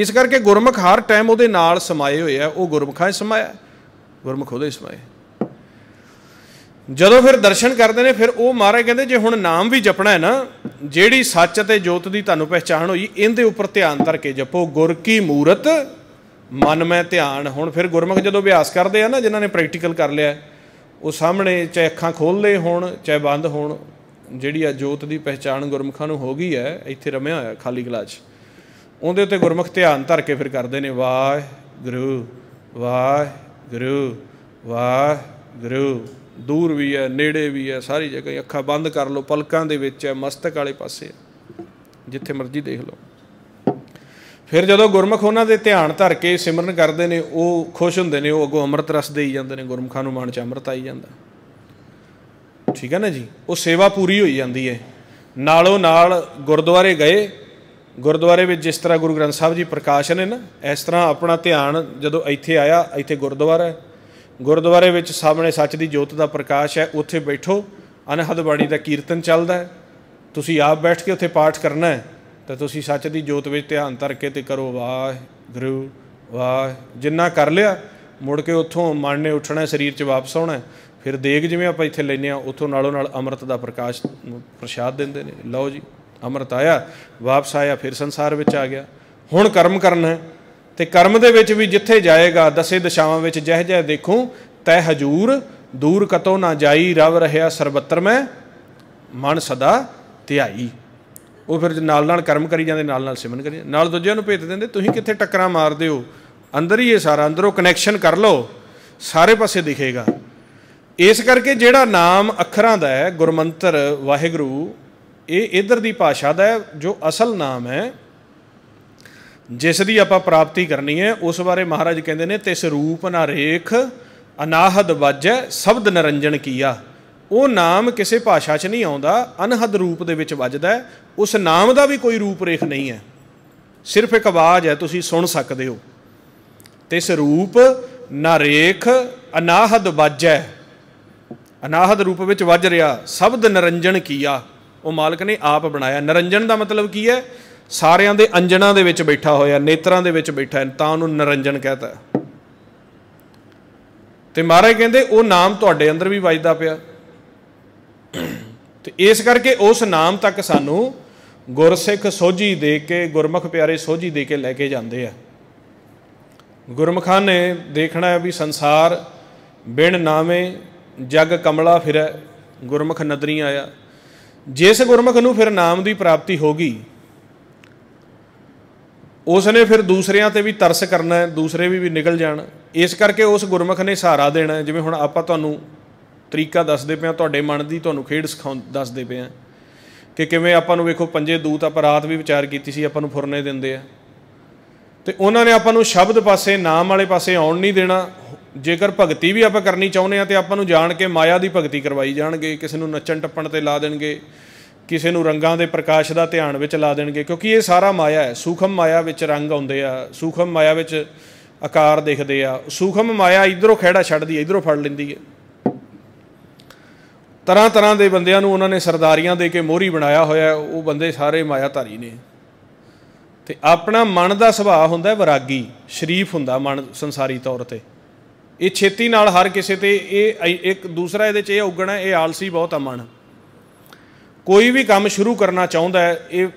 Speaker 1: ਇਸ ਕਰਕੇ ਗੁਰਮੁਖ ਹਰ ਟਾਈਮ ਉਹਦੇ ਨਾਲ ਸਮਾਏ ਹੋਏ ਆ ਉਹ ਗੁਰਮੁਖਾਂ ਸਮਾਇਆ ਗੁਰਮੁਖ ਉਹਦੇ ਸਮਾਏ ਜਦੋਂ ਫਿਰ ਦਰਸ਼ਨ ਕਰਦੇ ਨੇ ਫਿਰ ਉਹ ਮਹਾਰਾਜ ਕਹਿੰਦੇ ਜੇ ਹੁਣ ਨਾਮ ਵੀ ਜਪਣਾ ਹੈ ਨਾ ਜਿਹੜੀ ਸੱਚ ਤੇ ਜੋਤ ਦੀ ਤੁਹਾਨੂੰ ਪਹਿਚਾਣ ਹੋਈ ਇਹਦੇ ਉੱਪਰ ਧਿਆਨ ਧਰ ਕੇ ਜਪੋ ਗੁਰ ਕੀ ਮੂਰਤ ਮਨ ਮੈਂ ਧਿਆਨ ਹੁਣ ਫਿਰ ਗੁਰਮੁਖ ਜਦੋਂ ਅਭਿਆਸ ਕਰਦੇ ਆ ਨਾ ਜਿਨ੍ਹਾਂ ਨੇ ਪ੍ਰੈਕਟੀਕਲ ਕਰ ਲਿਆ ਉਹ ਸਾਹਮਣੇ ਚਾਹੇ ਅੱਖਾਂ ਖੋਲਦੇ ਹੋਣ ਚਾਹੇ ਬੰਦ ਹੋਣ ਜਿਹੜੀ ਆ ਜੋਤ ਦੀ ਪਹਿਚਾਣ ਗੁਰਮੁਖਾਂ ਨੂੰ ਹੋ ਗਈ ਹੈ ਇੱਥੇ ਰਮਿਆ ਹੋਇਆ ਖਾਲੀ ਗਲਾਸ ਉਹਦੇ ਉੱਤੇ ਗੁਰਮੁਖ ਧਿਆਨ ਧਰ ਕੇ ਫਿਰ ਕਰਦੇ ਨੇ ਗੁਰੂ ਗੁਰੂ ਵਾਹ ਗੁਰੂ ਦੂਰ ਵੀ ਹੈ ਨੇੜੇ ਵੀ ਹੈ ਸਾਰੀ ਜਗ੍ਹਾ ਅੱਖਾਂ ਬੰਦ ਕਰ ਲਓ ਪਲਕਾਂ ਦੇ ਵਿੱਚ ਹੈ ਮਸਤਕ ਵਾਲੇ ਪਾਸੇ ਜਿੱਥੇ ਮਰਜ਼ੀ ਦੇਖ ਲਓ ਫਿਰ ਜਦੋਂ ਗੁਰਮਖ ਉਹਨਾਂ ਦੇ ਧਿਆਨ ਧਰ ਕੇ ਸਿਮਰਨ ਕਰਦੇ ਨੇ ਉਹ ਖੁਸ਼ ਹੁੰਦੇ ਨੇ ਉਹ ਅਗੋ ਅੰਮ੍ਰਿਤ ਰਸ ਦੇਈ ਜਾਂਦੇ ਨੇ ਗੁਰਮਖਾਂ ਨੂੰ ਮਨ 'ਚ ਅੰਮ੍ਰਿਤ ਆਈ ਜਾਂਦਾ ਠੀਕ ਹੈ ਨਾ ਜੀ ਉਹ ਸੇਵਾ ਪੂਰੀ ਹੋਈ ਜਾਂਦੀ ਹੈ ਨਾਲੋਂ ਨਾਲ ਗੁਰਦੁਆਰੇ ਗਏ ਗੁਰਦੁਆਰੇ ਵਿੱਚ ਜਿਸ ਤਰ੍ਹਾਂ ਗੁਰੂ ਗ੍ਰੰਥ ਸਾਹਿਬ ਜੀ ਪ੍ਰਕਾਸ਼ਨ ਹੈ ਨਾ ਇਸ ਤਰ੍ਹਾਂ ਆਪਣਾ ਧਿਆਨ ਜਦੋਂ ਇੱਥੇ ਆਇਆ ਇੱਥੇ ਗੁਰਦੁਆਰਾ ਹੈ ਗੁਰਦੁਆਰੇ ਵਿੱਚ ਸਾਹਮਣੇ ਸੱਚ ਦੀ ਜੋਤ ਦਾ ਪ੍ਰਕਾਸ਼ ਹੈ ਉੱਥੇ ਬੈਠੋ ਅਨਹਦ ਬਾਣੀ ਦਾ ਕੀਰਤਨ ਚੱਲਦਾ ਹੈ ਤੁਸੀਂ ਆਪ ਬੈਠ ਕੇ ਉੱਥੇ ਪਾਠ ਕਰਨਾ ਹੈ ਤਾਂ ਤੁਸੀਂ ਸੱਚ ਦੀ ਜੋਤ ਵਿੱਚ ਧਿਆਨ ਧਰ ਕੇ ਤੇ ਕਰੋ ਵਾਹਿਗੁਰੂ ਵਾਹ ਜਿੰਨਾ ਕਰ ਲਿਆ ਮੁੜ ਕੇ ਉੱਥੋਂ ਮਨ ਨੇ ਉੱਠਣਾ ਸਰੀਰ 'ਚ ਵਾਪਸ ਆਉਣਾ ਫਿਰ ਦੇਗ ਜਿਵੇਂ ਆਪਾਂ ਇੱਥੇ ਲੈਨੇ ਆ ਉੱਥੋਂ ਨਾਲੋਂ ਨਾਲ ਅੰਮ੍ਰਿਤ ਦਾ ਪ੍ਰਕਾਸ਼ ਪ੍ਰਸ਼ਾਦ ਦਿੰਦੇ ਨੇ ਲਓ ਜੀ ਅੰਮ੍ਰਿਤ ਆਇਆ ਵਾਪਸ ਆਇਆ ਫਿਰ ਸੰਸਾਰ ਵਿੱਚ ਆ ਗਿਆ ਹੁਣ ਕਰਮ ਕਰਨਾ ਹੈ ਤੇ ਕਰਮ ਦੇ ਵਿੱਚ ਵੀ ਜਿੱਥੇ ਜਾਏਗਾ ਦਸੇ ਦਿਸ਼ਾਵਾਂ ਵਿੱਚ ਜਹ ਜਹ ਦੇਖੂੰ ਤੈ ਹਜੂਰ ਦੂਰ ਕਤੋਂ ਨਾ ਜਾਈ ਰਵ ਰਹਾ ਸਰਬੱਤਰ ਮੈਂ ਮਨ ਸਦਾ ਧਿਆਈ ਉਹ ਫਿਰ ਨਾਲ ਨਾਲ ਕਰਮ ਕਰੀ ਜਾਂਦੇ ਨਾਲ ਨਾਲ ਸਿਮਨ ਕਰੀ ਨਾਲ ਦੂਜਿਆਂ ਨੂੰ ਭੇਜ ਦਿੰਦੇ ਤੁਸੀਂ ਕਿੱਥੇ ਟੱਕਰਾਂ ਮਾਰਦੇ ਹੋ ਅੰਦਰ ਹੀ ਇਹ ਸਾਰਾ ਅੰਦਰੋਂ ਕਨੈਕਸ਼ਨ ਕਰ ਲਓ ਸਾਰੇ ਪਾਸੇ ਦਿਖੇਗਾ ਇਸ ਕਰਕੇ ਜਿਹੜਾ ਨਾਮ ਅੱਖਰਾਂ ਦਾ ਹੈ ਗੁਰਮੰਤਰ ਵਾਹਿਗੁਰੂ ਇਹ ਇਧਰ ਦੀ ਭਾਸ਼ਾ ਦਾ ਹੈ ਜੋ ਅਸਲ ਨਾਮ ਹੈ ਜਿਸ ਦੀ ਆਪਾਂ ਪ੍ਰਾਪਤੀ ਕਰਨੀ ਹੈ ਉਸ ਬਾਰੇ ਮਹਾਰਾਜ ਕਹਿੰਦੇ ਨੇ ਤਿਸ ਰੂਪ ਨਾ ਰੇਖ ਅਨਾਹਦ ਵਜੈ ਸ਼ਬਦ ਨਰੰਜਨ ਕੀਆ ਉਹ ਨਾਮ ਕਿਸੇ ਭਾਸ਼ਾ 'ਚ ਨਹੀਂ ਆਉਂਦਾ ਅਨਹਦ ਰੂਪ ਦੇ ਵਿੱਚ ਵੱਜਦਾ ਉਸ ਨਾਮ ਦਾ ਵੀ ਕੋਈ ਰੂਪ ਰੇਖ ਨਹੀਂ ਹੈ ਸਿਰਫ ਇੱਕ ਆਵਾਜ਼ ਹੈ ਤੁਸੀਂ ਸੁਣ ਸਕਦੇ ਹੋ ਤੇ ਇਸ ਰੂਪ ਨਾ ਰੇਖ ਅਨਾਹਦ ਵੱਜੈ ਅਨਾਹਦ ਰੂਪ ਵਿੱਚ ਵੱਜ ਰਿਹਾ ਸ਼ਬਦ ਨਰੰਜਨ ਕੀਆ ਉਹ ਮਾਲਕ ਨੇ ਆਪ ਬਣਾਇਆ ਨਰੰਜਨ ਦਾ ਮਤਲਬ ਕੀ ਹੈ ਸਾਰਿਆਂ ਦੇ ਅੰਜਣਾ ਦੇ ਵਿੱਚ ਬੈਠਾ ਹੋਇਆ ਨੇਤਰਾਂ ਦੇ ਵਿੱਚ ਬੈਠਾ ਹੈ ਤਾਂ ਉਹਨੂੰ ਨਰੰਜਨ ਕਹਤਾ ਤੇ ਮਹਾਰਾਜ ਕਹਿੰਦੇ ਉਹ ਨਾਮ ਤੁਹਾਡੇ ਅੰਦਰ ਵੀ ਵੱਜਦਾ ਪਿਆ ਤੇ ਇਸ ਕਰਕੇ ਉਸ ਨਾਮ ਤੱਕ ਸਾਨੂੰ ਗੁਰਸਿੱਖ ਸੋਝੀ ਦੇ ਕੇ ਗੁਰਮੁਖ ਪਿਆਰੇ ਸੋਝੀ ਦੇ ਕੇ ਲੈ ਕੇ ਜਾਂਦੇ ਆ ਗੁਰਮਖਾਂ ਨੇ ਦੇਖਣਾ ਹੈ ਵੀ ਸੰਸਾਰ ਬਿਨ ਨਾਵੇਂ ਜਗ ਕਮਲਾ ਫਿਰੈ ਗੁਰਮੁਖ ਨਦਰੀ ਆਇਆ ਜਿਸ ਗੁਰਮੁਖ ਨੂੰ ਫਿਰ ਨਾਮ ਦੀ ਪ੍ਰਾਪਤੀ ਹੋ ਗਈ ਉਸ ਨੇ ਫਿਰ ਦੂਸਰਿਆਂ ਤੇ ਵੀ ਤਰਸ ਕਰਨਾ ਹੈ ਦੂਸਰੇ ਵੀ ਵੀ ਨਿਕਲ ਜਾਣ ਇਸ ਕਰਕੇ ਉਸ ਗੁਰਮੁਖ ਨੇ ਸਹਾਰਾ ਦੇਣਾ ਜਿਵੇਂ ਹੁਣ ਆਪਾਂ ਤੁਹਾਨੂੰ ਤਰੀਕਾ ਦੱਸਦੇ ਪਿਆ ਤੁਹਾਡੇ ਮਨ ਦੀ ਤੁਹਾਨੂੰ ਖੇਡ ਸਿਖਾਉਂ ਦੱਸਦੇ ਪਿਆ ਕਿ ਕਿਵੇਂ ਆਪਾਂ ਨੂੰ ਵੇਖੋ ਪੰਜੇ ਦੂਤ ਆਪਾਂ ਰਾਤ ਵੀ ਵਿਚਾਰ ਕੀਤੀ ਸੀ ਆਪਾਂ ਨੂੰ ਫੁਰਨੇ ਦਿੰਦੇ ਆ ਤੇ ਉਹਨਾਂ ਨੇ ਆਪਾਂ ਨੂੰ ਸ਼ਬਦ ਪਾਸੇ ਨਾਮ ਵਾਲੇ ਪਾਸੇ ਆਉਣ ਨਹੀਂ ਦੇਣਾ ਜੇਕਰ ਭਗਤੀ ਵੀ ਆਪਾਂ ਕਰਨੀ ਚਾਹੁੰਦੇ ਆ ਤੇ ਆਪਾਂ ਨੂੰ ਜਾਣ ਕੇ ਮਾਇਆ ਦੀ ਭਗਤੀ ਕਰਵਾਈ ਜਾਣਗੇ ਕਿਸੇ ਨੂੰ ਨੱਚਣ ਟੱਪਣ ਤੇ ਲਾ ਦੇਣਗੇ ਕਿਸੇ ਨੂੰ ਰੰਗਾਂ ਦੇ ਪ੍ਰਕਾਸ਼ ਦਾ ਧਿਆਨ ਵਿੱਚ ਲਾ ਦੇਣਗੇ ਕਿਉਂਕਿ ਇਹ ਸਾਰਾ ਮਾਇਆ ਹੈ ਸੂਖਮ ਮਾਇਆ ਵਿੱਚ ਰੰਗ ਆਉਂਦੇ ਆ ਸੂਖਮ ਮਾਇਆ ਵਿੱਚ ਆਕਾਰ ਦਿਖਦੇ ਆ ਸੂਖਮ ਮਾਇਆ ਇਧਰੋਂ ਖਿਹੜਾ ਛੱਡਦੀ ਇਧਰੋਂ ਫੜ ਲੈਂਦੀ ਹੈ ਤਰ੍ਹਾਂ ਤਰ੍ਹਾਂ ਦੇ ਬੰਦਿਆਂ ਨੂੰ ਉਹਨਾਂ ਨੇ ਸਰਦਾਰੀਆਂ ਦੇ ਕੇ ਮੋਹਰੀ ਬਣਾਇਆ ਹੋਇਆ ਉਹ ਬੰਦੇ ਸਾਰੇ ਮਾਇਆਧਾਰੀ ਨੇ ਤੇ ਆਪਣਾ ਮਨ ਦਾ ਸੁਭਾਅ ਹੁੰਦਾ ਹੈ ਵਿਰਾਗੀ ਸ਼ਰੀਫ ਹੁੰਦਾ ਮਨ ਸੰਸਾਰੀ ਤੌਰ ਤੇ ਇਹ ਛੇਤੀ ਨਾਲ ਹਰ ਕਿਸੇ ਤੇ ਇਹ ਇੱਕ ਦੂਸਰਾ ਇਹਦੇ ਚ ਇਹ ਉਗਣਾ ਇਹ ਆਲਸੀ ਬਹੁਤ ਆ ਮਨ ਕੋਈ ਵੀ ਕੰਮ ਸ਼ੁਰੂ ਕਰਨਾ ਚਾਹੁੰਦਾ ਹੈ ਇਹ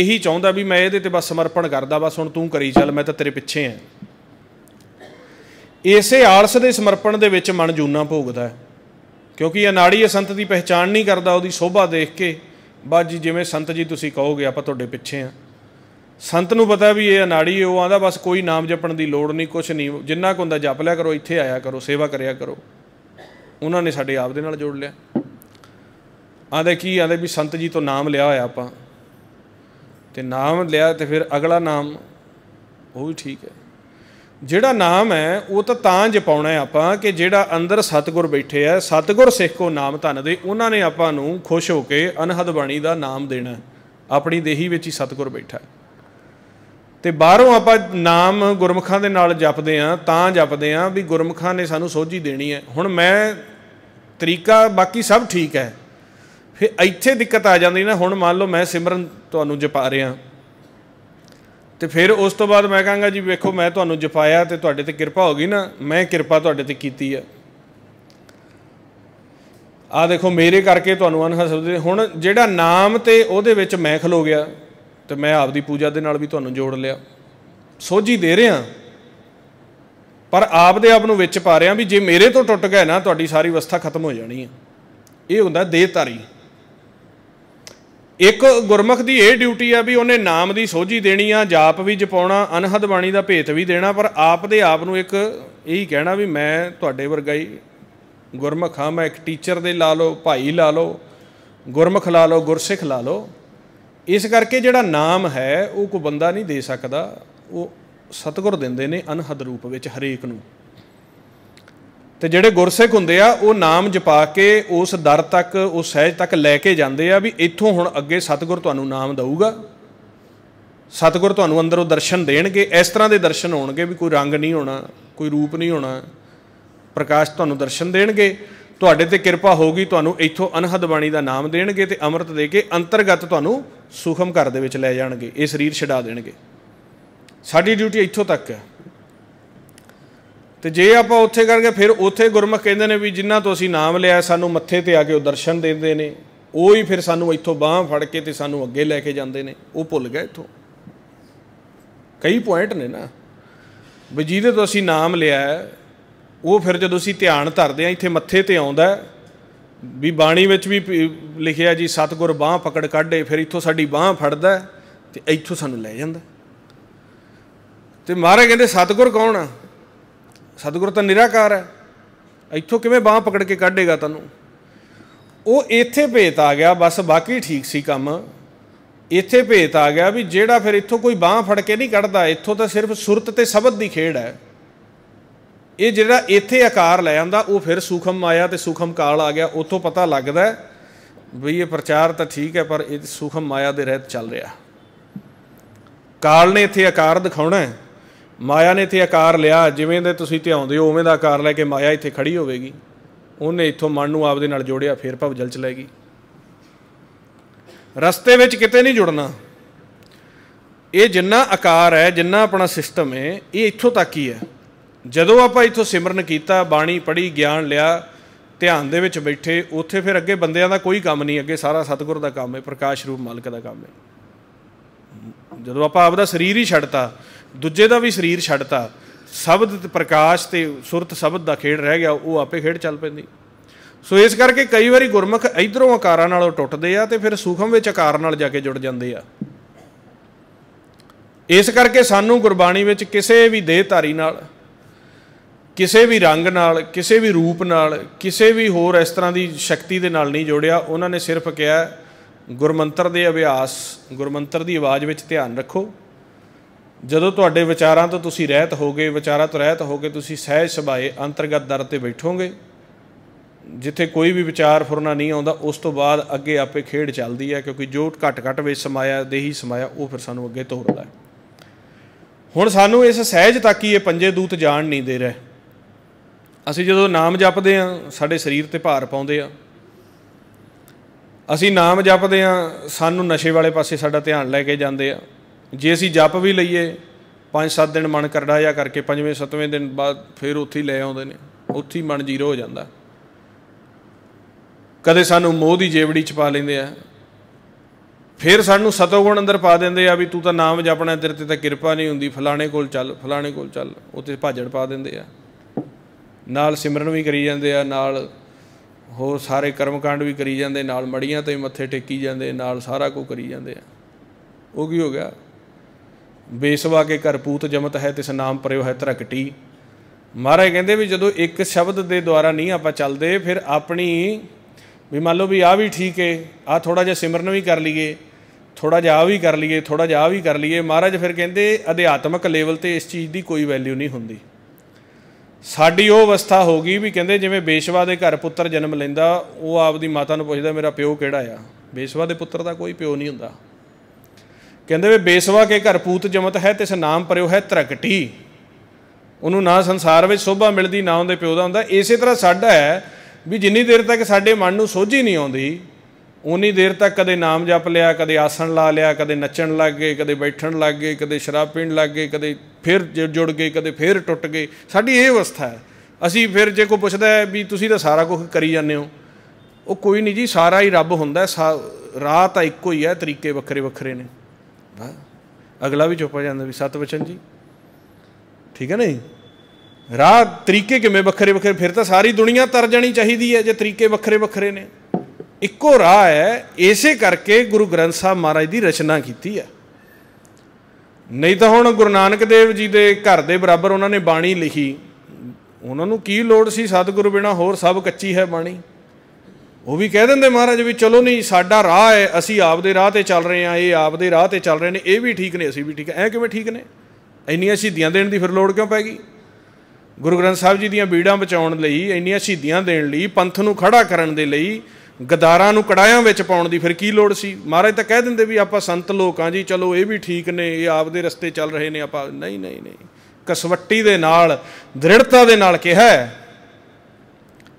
Speaker 1: ਇਹੀ ਚਾਹੁੰਦਾ ਵੀ ਮੈਂ ਇਹਦੇ ਤੇ ਬਸ ਸਮਰਪਣ ਕਰਦਾ ਬਸ ਹੁਣ ਤੂੰ ਕਰੀ ਚੱਲ ਮੈਂ ਤਾਂ ਤੇਰੇ ਪਿੱਛੇ ਆ ਇਸੇ ਆਲਸ ਦੇ ਸਮਰਪਣ ਦੇ ਵਿੱਚ ਮਨ ਜੂਨਾ ਭੋਗਦਾ ਹੈ ਕਿਉਂਕਿ ਅਨਾੜੀ ਸੰਤ ਦੀ ਪਹਿਚਾਣ ਨਹੀਂ ਕਰਦਾ ਉਹਦੀ ਸ਼ੋਭਾ ਦੇਖ ਕੇ ਬਾਜ ਜੀ ਜਿਵੇਂ ਸੰਤ ਜੀ ਤੁਸੀਂ ਕਹੋਗੇ ਆਪਾਂ ਤੁਹਾਡੇ ਪਿੱਛੇ ਆ ਸੰਤ ਨੂੰ ਪਤਾ ਵੀ ਇਹ ਅਨਾੜੀ ਉਹ ਆਂਦਾ ਬਸ ਕੋਈ ਨਾਮ ਜਪਣ ਦੀ ਲੋੜ ਨਹੀਂ ਕੁਛ ਨਹੀਂ ਜਿੰਨਾ ਕੋ ਹੁੰਦਾ ਜਪ ਲਿਆ ਕਰੋ ਇੱਥੇ ਆਇਆ ਕਰੋ ਸੇਵਾ ਕਰਿਆ ਕਰੋ ਉਹਨਾਂ ਨੇ ਸਾਡੇ ਆਪ ਦੇ ਨਾਲ ਜੋੜ ਲਿਆ ਆਂਦੇ ਕੀ ਆਂਦੇ ਵੀ ਸੰਤ ਜੀ ਤੋਂ ਨਾਮ ਲਿਆ ਹੋਇਆ ਆਪਾਂ ਤੇ ਨਾਮ ਲਿਆ ਤੇ ਫਿਰ ਅਗਲਾ ਨਾਮ ਉਹ ਵੀ ਠੀਕ ਹੈ ਜਿਹੜਾ ਨਾਮ ਹੈ ਉਹ ਤਾਂ ਤਾਂ ਜਪਾਉਣਾ ਆਪਾਂ ਕਿ ਜਿਹੜਾ ਅੰਦਰ ਸਤਗੁਰ ਬੈਠੇ ਆ ਸਤਗੁਰ ਸਿੱਖ ਕੋ ਨਾਮ ਧਨ ਦੇ ਉਹਨਾਂ ਨੇ ਆਪਾਂ ਨੂੰ ਖੁਸ਼ ਹੋ ਕੇ ਅਨਹਦ ਬਾਣੀ ਦਾ ਨਾਮ ਦੇਣਾ ਆਪਣੀ ਦੇਹੀ ਵਿੱਚ ਹੀ ਸਤਗੁਰ ਬੈਠਾ ਤੇ ਬਾਹਰੋਂ ਆਪਾਂ ਨਾਮ ਗੁਰਮਖਾਂ ਦੇ ਨਾਲ ਜਪਦੇ ਆ ਤਾਂ ਜਪਦੇ ਆ ਵੀ ਗੁਰਮਖਾਂ ਨੇ ਸਾਨੂੰ ਸੋਝੀ ਦੇਣੀ ਹੈ ਹੁਣ ਮੈਂ ਤਰੀਕਾ ਬਾਕੀ ਸਭ ਠੀਕ ਹੈ ਫਿਰ ਇੱਥੇ ਦਿੱਕਤ ਆ ਜਾਂਦੀ ਨਾ ਹੁਣ ਮੰਨ ਲਓ ਮੈਂ ਸਿਮਰਨ ਤੁਹਾਨੂੰ ਜਪਾ ਰਿਹਾ ਤੇ ਫਿਰ ਉਸ ਤੋਂ ਬਾਅਦ ਮੈਂ ਕਹਾਂਗਾ ਜੀ ਵੇਖੋ ਮੈਂ ਤੁਹਾਨੂੰ ਜਪਾਇਆ ਤੇ ਤੁਹਾਡੇ ਤੇ ਕਿਰਪਾ ਹੋ ਗਈ ਨਾ ਮੈਂ ਕਿਰਪਾ ਤੁਹਾਡੇ ਤੇ ਕੀਤੀ ਆ ਆ ਦੇਖੋ ਮੇਰੇ ਕਰਕੇ ਤੁਹਾਨੂੰ ਅਨਹਸ ਅਨਹਸਬਦੇ ਹੁਣ ਜਿਹੜਾ ਨਾਮ ਤੇ ਉਹਦੇ ਵਿੱਚ ਮੈਂ ਖਲੋ ਗਿਆ ਤੇ ਮੈਂ ਆਪਦੀ ਪੂਜਾ ਦੇ ਨਾਲ ਵੀ ਤੁਹਾਨੂੰ ਜੋੜ ਲਿਆ ਸੋਝੀ ਦੇ ਰਿਹਾ ਪਰ ਆਪਦੇ ਆਪ ਨੂੰ ਵਿੱਚ ਪਾ ਰਿਹਾ ਵੀ ਜੇ ਮੇਰੇ ਤੋਂ ਟੁੱਟ ਗਿਆ ਨਾ ਤੁਹਾਡੀ ਸਾਰੀ ਅਵਸਥਾ ਖਤਮ ਹੋ ਜਾਣੀ ਹੈ ਇਹ ਹੁੰਦਾ ਦੇਹਤਾਰੀ ਇੱਕ ਗੁਰਮਖ ਦੀ ਇਹ ਡਿਊਟੀ ਆ ਵੀ ਉਹਨੇ ਨਾਮ ਦੀ ਸੋਝੀ ਦੇਣੀ ਆ ਜਾਪ ਵੀ ਜਪਾਉਣਾ ਅਨਹਦ ਬਾਣੀ ਦਾ ਭੇਤ ਵੀ ਦੇਣਾ ਪਰ ਆਪ ਦੇ ਆਪ ਨੂੰ ਇੱਕ ਇਹੀ ਕਹਿਣਾ ਵੀ ਮੈਂ ਤੁਹਾਡੇ ਵਰਗਾ ਹੀ ਗੁਰਮਖ ਹਾਂ ਮੈਂ ਇੱਕ ਟੀਚਰ ਦੇ ਲਾ ਲਓ ਭਾਈ ਲਾ ਲਓ ਗੁਰਮਖ ਲਾ ਲਓ ਗੁਰਸਿੱਖ ਲਾ ਲਓ ਇਸ ਕਰਕੇ ਜਿਹੜਾ ਨਾਮ ਹੈ ਉਹ ਕੋਈ ਬੰਦਾ ਨਹੀਂ ਦੇ ਸਕਦਾ ਉਹ ਸਤਗੁਰ ਦਿੰਦੇ ਨੇ ਅਨਹਦ ਰੂਪ ਵਿੱਚ ਹਰੇਕ ਨੂੰ ਤੇ ਜਿਹੜੇ ਗੁਰਸਿੱਖ ਹੁੰਦੇ ਆ ਉਹ ਨਾਮ ਜਪਾ ਕੇ ਉਸ ਦਰ ਤੱਕ ਉਸ ਸਹਿਜ ਤੱਕ ਲੈ ਕੇ ਜਾਂਦੇ ਆ ਵੀ ਇੱਥੋਂ ਹੁਣ ਅੱਗੇ ਸਤਿਗੁਰ ਤੁਹਾਨੂੰ ਨਾਮ ਦਊਗਾ ਸਤਿਗੁਰ ਤੁਹਾਨੂੰ ਅੰਦਰੋਂ ਦਰਸ਼ਨ ਦੇਣਗੇ ਇਸ ਤਰ੍ਹਾਂ ਦੇ ਦਰਸ਼ਨ ਹੋਣਗੇ ਵੀ ਕੋਈ ਰੰਗ ਨਹੀਂ ਹੋਣਾ ਕੋਈ ਰੂਪ ਨਹੀਂ ਹੋਣਾ ਪ੍ਰਕਾਸ਼ ਤੁਹਾਨੂੰ ਦਰਸ਼ਨ ਦੇਣਗੇ ਤੁਹਾਡੇ ਤੇ ਕਿਰਪਾ ਹੋਊਗੀ ਤੁਹਾਨੂੰ ਇੱਥੋਂ ਅਨਹਦ ਬਾਣੀ ਦਾ ਨਾਮ ਦੇਣਗੇ ਤੇ ਅੰਮ੍ਰਿਤ ਦੇ ਕੇ ਅੰਤਰਗਤ ਤੁਹਾਨੂੰ ਸੂਖਮ ਘਰ ਦੇ ਵਿੱਚ ਲੈ ਜਾਣਗੇ ਇਹ ਸਰੀਰ ਛਡਾ ਦੇਣਗੇ ਸਾਡੀ ਡਿਊਟੀ ਇੱਥੋਂ ਤੱਕ ਹੈ ਤੇ ਜੇ ਆਪਾਂ ਉੱਥੇ ਕਰਕੇ ਫਿਰ ਉੱਥੇ ਗੁਰਮੁਖ ਕਹਿੰਦੇ ਨੇ ਵੀ ਜਿਨ੍ਹਾਂ ਤੋਂ ਅਸੀਂ ਨਾਮ ਲਿਆ ਸਾਨੂੰ ਮੱਥੇ ਤੇ ਆ ਕੇ ਉਹ ਦਰਸ਼ਨ ਦਿੰਦੇ ਨੇ ਉਹ ਹੀ ਫਿਰ ਸਾਨੂੰ ਇੱਥੋਂ ਬਾਹ ਫੜ ਕੇ ਤੇ ਸਾਨੂੰ ਅੱਗੇ ਲੈ ਕੇ ਜਾਂਦੇ ਨੇ ਉਹ ਭੁੱਲ ਗਏ ਇੱਥੋਂ ਕਈ ਪੁਆਇੰਟ ਨੇ ਨਾ ਵੀ ਜਿਹਦੇ ਤੋਂ ਅਸੀਂ ਨਾਮ ਲਿਆ ਉਹ ਫਿਰ ਜਦੋਂ ਅਸੀਂ ਧਿਆਨ ਧਰਦੇ ਆ ਇੱਥੇ ਮੱਥੇ ਤੇ ਆਉਂਦਾ ਵੀ ਬਾਣੀ ਵਿੱਚ ਵੀ ਲਿਖਿਆ ਜੀ ਸਤਗੁਰ ਬਾਹ ਪਕੜ ਕੱਢੇ ਫਿਰ ਇੱਥੋਂ ਸਾਡੀ ਬਾਹ ਫੜਦਾ ਤੇ ਇੱਥੋਂ ਸਾਨੂੰ ਲੈ ਜਾਂਦਾ ਤੇ ਮਹਾਰਾਜ ਕਹਿੰਦੇ ਸਤਗੁਰ ਕੌਣ ਆ ਸਤਿਗੁਰੂ ਤਾਂ ਨਿਰਾਕਾਰ ਹੈ ਇੱਥੋਂ ਕਿਵੇਂ ਬਾਹ ਪਕੜ ਕੇ ਕੱਢੇਗਾ ਤੈਨੂੰ ਉਹ ਇੱਥੇ ਭੇਤ ਆ ਗਿਆ ਬਸ ਬਾਕੀ ਠੀਕ ਸੀ ਕੰਮ ਇੱਥੇ ਭੇਤ ਆ ਗਿਆ ਵੀ ਜਿਹੜਾ ਫਿਰ ਇੱਥੋਂ ਕੋਈ ਬਾਹ ਫੜ ਕੇ ਨਹੀਂ ਕੱਢਦਾ ਇੱਥੋਂ ਤਾਂ ਸਿਰਫ ਸੁਰਤ ਤੇ ਸ਼ਬਦ ਦੀ ਖੇਡ ਹੈ ਇਹ ਜਿਹੜਾ ਇੱਥੇ ਆਕਾਰ ਲੈ ਆਂਦਾ ਉਹ ਫਿਰ ਸੂਖਮ ਆਇਆ ਤੇ ਸੂਖਮ ਕਾਲ ਆ ਗਿਆ ਉੱਥੋਂ ਪਤਾ ਲੱਗਦਾ ਵੀ ਇਹ ਪ੍ਰਚਾਰ ਤਾਂ ਠੀਕ ਹੈ ਪਰ ਇਹ ਸੂਖਮ ਮਾਇਆ ਦੇ ਰਹਿਤ ਚੱਲ ਰਿਹਾ ਕਾਲ ਨੇ ਇੱਥੇ ਆਕਾਰ ਦਿਖਾਉਣਾ ਹੈ ਮਾਇਆ ਨੇ ਇੱਥੇ ਆਕਾਰ ਲਿਆ ਜਿਵੇਂ ਦੇ ਤੁਸੀਂ ਧਿਆਉਂਦੇ ਹੋ ਉਵੇਂ ਦਾ ਆਕਾਰ ਲੈ ਕੇ ਮਾਇਆ ਇੱਥੇ ਖੜੀ ਹੋਵੇਗੀ ਉਹਨੇ ਇੱਥੋਂ ਮਨ ਨੂੰ ਆਪਦੇ ਨਾਲ ਜੋੜਿਆ ਫੇਰ ਭਵ ਜਲ ਚਲੇਗੀ ਰਸਤੇ ਵਿੱਚ ਕਿਤੇ ਨਹੀਂ ਜੁੜਨਾ ਇਹ ਜਿੰਨਾ ਆਕਾਰ ਹੈ ਜਿੰਨਾ ਆਪਣਾ ਸਿਸਟਮ ਹੈ ਇਹ ਇੱਥੋਂ ਤੱਕ ਹੀ ਹੈ ਜਦੋਂ ਆਪਾਂ ਇੱਥੋਂ ਸਿਮਰਨ ਕੀਤਾ ਬਾਣੀ ਪੜ੍ਹੀ ਗਿਆਨ ਲਿਆ ਧਿਆਨ ਦੇ ਵਿੱਚ ਬੈਠੇ ਉੱਥੇ ਫਿਰ ਅੱਗੇ ਬੰਦਿਆਂ ਦਾ ਕੋਈ ਕੰਮ ਨਹੀਂ ਅੱਗੇ ਸਾਰਾ ਸਤਿਗੁਰ ਦਾ ਕੰਮ ਹੈ ਪ੍ਰਕਾਸ਼ ਰੂਪ ਮਾਲਕ ਦਾ ਕੰਮ ਹੈ ਜਦੋਂ ਆਪਾਂ ਆਪਦਾ ਸਰੀਰ ਹੀ ਛੱਡਤਾ ਦੂਜੇ ਦਾ ਵੀ ਸਰੀਰ ਛੱਡਤਾ ਸ਼ਬਦ ਤੇ ਪ੍ਰਕਾਸ਼ ਤੇ ਸੁਰਤ ਸ਼ਬਦ ਦਾ ਖੇਡ ਰਹਿ ਗਿਆ ਉਹ ਆਪੇ ਖੇਡ ਚੱਲ ਪੈਂਦੀ ਸੋ ਇਸ ਕਰਕੇ ਕਈ ਵਾਰੀ ਗੁਰਮੁਖ ਇਧਰੋਂ ਆਕਾਰਾਂ ਨਾਲੋਂ ਟੁੱਟਦੇ ਆ ਤੇ ਫਿਰ ਸੂਖਮ ਵਿੱਚ ਆਕਾਰ ਨਾਲ ਜਾ ਕੇ ਜੁੜ ਜਾਂਦੇ ਆ ਇਸ ਕਰਕੇ ਸਾਨੂੰ ਗੁਰਬਾਣੀ ਵਿੱਚ ਕਿਸੇ ਵੀ ਦੇਹਧਾਰੀ ਨਾਲ ਕਿਸੇ ਵੀ ਰੰਗ ਨਾਲ ਕਿਸੇ ਵੀ ਰੂਪ ਨਾਲ ਕਿਸੇ ਵੀ ਹੋਰ ਇਸ ਤਰ੍ਹਾਂ ਦੀ ਸ਼ਕਤੀ ਦੇ ਨਾਲ ਨਹੀਂ ਜੋੜਿਆ ਉਹਨਾਂ ਨੇ ਸਿਰਫ ਕਿਹਾ ਗੁਰਮੰਤਰ ਦੇ ਅਭਿਆਸ ਗੁਰਮੰਤਰ ਦੀ ਆਵਾਜ਼ ਵਿੱਚ ਧਿਆਨ ਰੱਖੋ ਜਦੋਂ ਤੁਹਾਡੇ ਵਿਚਾਰਾਂ ਤੋਂ ਤੁਸੀਂ ਰਹਿਤ ਹੋਗੇ ਵਿਚਾਰਾਂ ਤੋਂ ਰਹਿਤ ਹੋਗੇ ਤੁਸੀਂ ਸਹਿਜ ਸੁਭਾਏ ਅੰਤਰਗਤ ਦਰ ਤੇ ਬੈਠੋਗੇ ਜਿੱਥੇ ਕੋਈ ਵੀ ਵਿਚਾਰ ਫੁਰਨਾ ਨਹੀਂ ਆਉਂਦਾ ਉਸ ਤੋਂ ਬਾਅਦ ਅੱਗੇ ਆਪੇ ਖੇਡ ਚੱਲਦੀ ਹੈ ਕਿਉਂਕਿ ਜੋ ਘਟ ਘਟ ਵਿੱਚ ਸਮਾਇਆ ਦੇਹੀ ਸਮਾਇਆ ਉਹ ਫਿਰ ਸਾਨੂੰ ਅੱਗੇ ਤੋਰਦਾ ਹੈ ਹੁਣ ਸਾਨੂੰ ਇਸ ਸਹਿਜ ਤੱਕ ਹੀ ਇਹ ਪੰਜੇ ਦੂਤ ਜਾਣ ਨਹੀਂ ਦੇ ਰਹੇ ਅਸੀਂ ਜਦੋਂ ਨਾਮ ਜਪਦੇ ਆ ਸਾਡੇ ਸਰੀਰ ਤੇ ਭਾਰ ਪਾਉਂਦੇ ਆ ਅਸੀਂ ਨਾਮ ਜਪਦੇ ਆ ਸਾਨੂੰ ਨਸ਼ੇ ਵਾਲੇ ਪਾਸੇ ਸਾਡਾ ਧਿਆਨ ਲੈ ਕੇ ਜਾਂਦੇ ਆ ਜੇ ਅਸੀਂ ਜਪ ਵੀ ਲਈਏ 5-7 ਦਿਨ ਮਨ ਕਰਦਾ ਜਾਂ ਕਰਕੇ ਪੰਜਵੇਂ ਸੱਤਵੇਂ ਦਿਨ ਬਾਅਦ ਫਿਰ ਉੱਥੇ ਹੀ ਲੈ ਆਉਂਦੇ ਨੇ ਉੱਥੇ ਹੀ ਮਨ ਜ਼ੀਰੋ ਹੋ ਜਾਂਦਾ ਕਦੇ ਸਾਨੂੰ ਮੋਹ ਦੀ ਜੇਵੜੀ ਚ ਪਾ ਲੈਂਦੇ ਆ ਫਿਰ ਸਾਨੂੰ ਸਤੋਗੁਣ ਅੰਦਰ ਪਾ ਦਿੰਦੇ ਆ ਵੀ ਤੂੰ ਤਾਂ ਨਾਮ ਜਪਣਾ ਤੇਰੇ ਤੇ ਤਾਂ ਕਿਰਪਾ ਨਹੀਂ ਹੁੰਦੀ ਫਲਾਣੇ ਕੋਲ ਚੱਲ ਫਲਾਣੇ ਕੋਲ ਚੱਲ ਉੱਥੇ ਭਾਜੜ ਪਾ ਦਿੰਦੇ ਆ ਨਾਲ ਸਿਮਰਨ ਵੀ ਕਰੀ ਜਾਂਦੇ ਆ ਨਾਲ ਹੋਰ ਸਾਰੇ ਕਰਮਕਾਂਡ ਵੀ ਕਰੀ ਜਾਂਦੇ ਨਾਲ ਮੜੀਆਂ ਤੇ ਮੱਥੇ ਟੇਕੀ ਜਾਂਦੇ ਨਾਲ ਸਾਰਾ ਕੁਝ ਕਰੀ ਜਾਂਦੇ ਆ ਉਹ ਕੀ ਹੋ ਗਿਆ ਬੇਸਵਾ ਕੇ ਪੂਤ ਜਮਤ ਹੈ ਤਿਸ ਨਾਮ ਪਰਿਓ ਹੈ ਤਰਕਟੀ ਮਹਾਰਾਜ ਕਹਿੰਦੇ ਵੀ ਜਦੋਂ ਇੱਕ ਸ਼ਬਦ ਦੇ ਦੁਆਰਾ ਨਹੀਂ ਆਪਾਂ ਚੱਲਦੇ ਫਿਰ ਆਪਣੀ ਵੀ ਮੰਨ ਲਓ ਵੀ ਆ ਵੀ ਠੀਕ ਏ ਆ ਥੋੜਾ ਜਿਹਾ ਸਿਮਰਨ ਵੀ ਕਰ ਲਈਏ ਥੋੜਾ ਜਿਹਾ ਆ ਵੀ ਕਰ ਲਈਏ ਥੋੜਾ ਜਿਹਾ ਆ ਵੀ ਕਰ ਲਈਏ ਮਹਾਰਾਜ ਫਿਰ ਕਹਿੰਦੇ ਅਧਿਆਤਮਕ ਲੈਵਲ ਤੇ ਇਸ ਚੀਜ਼ ਦੀ ਕੋਈ ਵੈਲਿਊ ਨਹੀਂ ਹੁੰਦੀ ਸਾਡੀ ਉਹ ਅਵਸਥਾ ਹੋ ਗਈ ਵੀ ਕਹਿੰਦੇ ਜਿਵੇਂ ਬੇਸ਼ਵਾ ਦੇ ਘਰ ਪੁੱਤਰ ਜਨਮ ਲੈਂਦਾ ਉਹ ਆਪਦੀ ਮਾਤਾ ਨੂੰ ਪੁੱਛਦਾ ਮੇਰਾ ਪਿਓ ਕਿਹੜਾ ਆ ਬੇਸ਼ਵਾ ਦੇ ਪੁੱਤਰ ਦਾ ਕੋਈ ਪਿਓ ਨਹੀਂ ਹੁੰਦਾ ਕਹਿੰਦੇ ਵੇ ਬੇਸਵਾ ਕੇ ਘਰ ਪੂਤ ਜਮਤ ਹੈ ਤਿਸ ਨਾਮ ਪਰਿਓ ਹੈ ਤਰਕਟੀ ਉਹਨੂੰ ਨਾ ਸੰਸਾਰ ਵਿੱਚ ਸੋਭਾ ਮਿਲਦੀ ਨਾ ਉਹਦੇ ਪਿਓ ਦਾ ਹੁੰਦਾ ਇਸੇ ਤਰ੍ਹਾਂ ਸਾਡਾ ਹੈ ਵੀ ਜਿੰਨੀ ਦੇਰ ਤੱਕ ਸਾਡੇ ਮਨ ਨੂੰ ਸੋਝੀ ਨਹੀਂ ਆਉਂਦੀ ਉਨੀ ਦੇਰ ਤੱਕ ਕਦੇ ਨਾਮ ਜਪ ਲਿਆ ਕਦੇ ਆਸਣ ਲਾ ਲਿਆ ਕਦੇ ਨੱਚਣ ਲੱਗ ਗਏ ਕਦੇ ਬੈਠਣ ਲੱਗ ਗਏ ਕਦੇ ਸ਼ਰਾਬ ਪੀਣ ਲੱਗ ਗਏ ਕਦੇ ਫਿਰ ਜੁੜ ਗਏ ਕਦੇ ਫਿਰ ਟੁੱਟ ਗਏ ਸਾਡੀ ਇਹ ਅਵਸਥਾ ਹੈ ਅਸੀਂ ਫਿਰ ਜੇ ਕੋਈ ਪੁੱਛਦਾ ਹੈ ਵੀ ਤੁਸੀਂ ਤਾਂ ਸਾਰਾ ਕੁਝ ਕਰੀ ਜਾਂਦੇ ਹੋ ਉਹ ਕੋਈ ਨਹੀਂ ਜੀ ਸਾਰਾ ਹੀ ਰੱਬ ਹੁੰਦਾ ਰਾਹ ਤਾਂ ਇੱਕੋ ਹੀ ਹੈ ਤਰੀਕੇ ਵੱਖਰੇ ਵੱਖਰੇ ਨੇ ਹਾਂ ਅਗਲਾ ਵੀ ਚੁੱਪ ਹੋ ਜਾਂਦਾ ਵੀ ਸਤ ਵਚਨ ਜੀ ਠੀਕ ਹੈ ਨਹੀਂ ਰਾਹ ਤਰੀਕੇ ਕਿਵੇਂ ਵੱਖਰੇ ਵੱਖਰੇ ਫਿਰ ਤਾਂ ਸਾਰੀ ਦੁਨੀਆ ਤਰ ਜਾਣੀ ਚਾਹੀਦੀ ਹੈ ਜੇ ਤਰੀਕੇ ਵੱਖਰੇ ਵੱਖਰੇ ਨੇ ਇੱਕੋ ਰਾਹ ਹੈ ਇਸੇ ਕਰਕੇ ਗੁਰੂ ਗ੍ਰੰਥ ਸਾਹਿਬ ਮਹਾਰਾਜ ਦੀ ਰਚਨਾ ਕੀਤੀ ਹੈ ਨਹੀਂ ਤਾਂ ਹੁਣ ਗੁਰੂ ਨਾਨਕ ਦੇਵ ਜੀ ਦੇ ਘਰ ਦੇ ਬਰਾਬਰ ਉਹਨਾਂ ਨੇ ਬਾਣੀ ਲਿਖੀ ਉਹਨਾਂ ਨੂੰ ਕੀ ਲੋੜ ਸੀ ਸਤਿਗੁਰੂ ਬਿਨਾ ਹੋਰ ਸਭ ਕੱਚੀ ਹੈ ਬਾਣੀ ਉਹ ਵੀ ਕਹਿ ਦਿੰਦੇ ਮਹਾਰਾਜ ਵੀ ਚਲੋ ਨਹੀਂ ਸਾਡਾ ਰਾਹ ਹੈ ਅਸੀਂ ਆਪਦੇ ਰਾਹ ਤੇ ਚੱਲ ਰਹੇ ਹਾਂ ਇਹ ਆਪਦੇ ਰਾਹ ਤੇ ਚੱਲ ਰਹੇ ਨੇ ਇਹ ਵੀ ਠੀਕ ਨੇ ਅਸੀਂ ਵੀ ਠੀਕ ਐ ਕਿਵੇਂ ਠੀਕ ਨੇ ਇੰਨੀਆਂ ਸ਼ਹੀਦੀਆਂ ਦੇਣ ਦੀ ਫਿਰ ਲੋੜ ਕਿਉਂ ਪੈ ਗਈ ਗੁਰੂ ਗ੍ਰੰਥ ਸਾਹਿਬ ਜੀ ਦੀਆਂ ਬੀੜਾਂ ਬਚਾਉਣ ਲਈ ਇੰਨੀਆਂ ਸ਼ਹੀਦੀਆਂ ਦੇਣ ਲਈ ਪੰਥ ਨੂੰ ਖੜਾ ਕਰਨ ਦੇ ਲਈ ਗਦਾਰਾਂ ਨੂੰ ਕੜਾਇਆਂ ਵਿੱਚ ਪਾਉਣ ਦੀ ਫਿਰ ਕੀ ਲੋੜ ਸੀ ਮਹਾਰਾਜ ਤਾਂ ਕਹਿ ਦਿੰਦੇ ਵੀ ਆਪਾਂ ਸੰਤ ਲੋਕ ਆ ਜੀ ਚਲੋ ਇਹ ਵੀ ਠੀਕ ਨੇ ਇਹ ਆਪਦੇ ਰਸਤੇ ਚੱਲ ਰਹੇ ਨੇ ਆਪਾਂ ਨਹੀਂ ਨਹੀਂ ਨਹੀਂ ਕਸਵੱਟੀ ਦੇ ਨਾਲ ਦ੍ਰਿੜਤਾ ਦੇ ਨਾਲ ਕਿਹਾ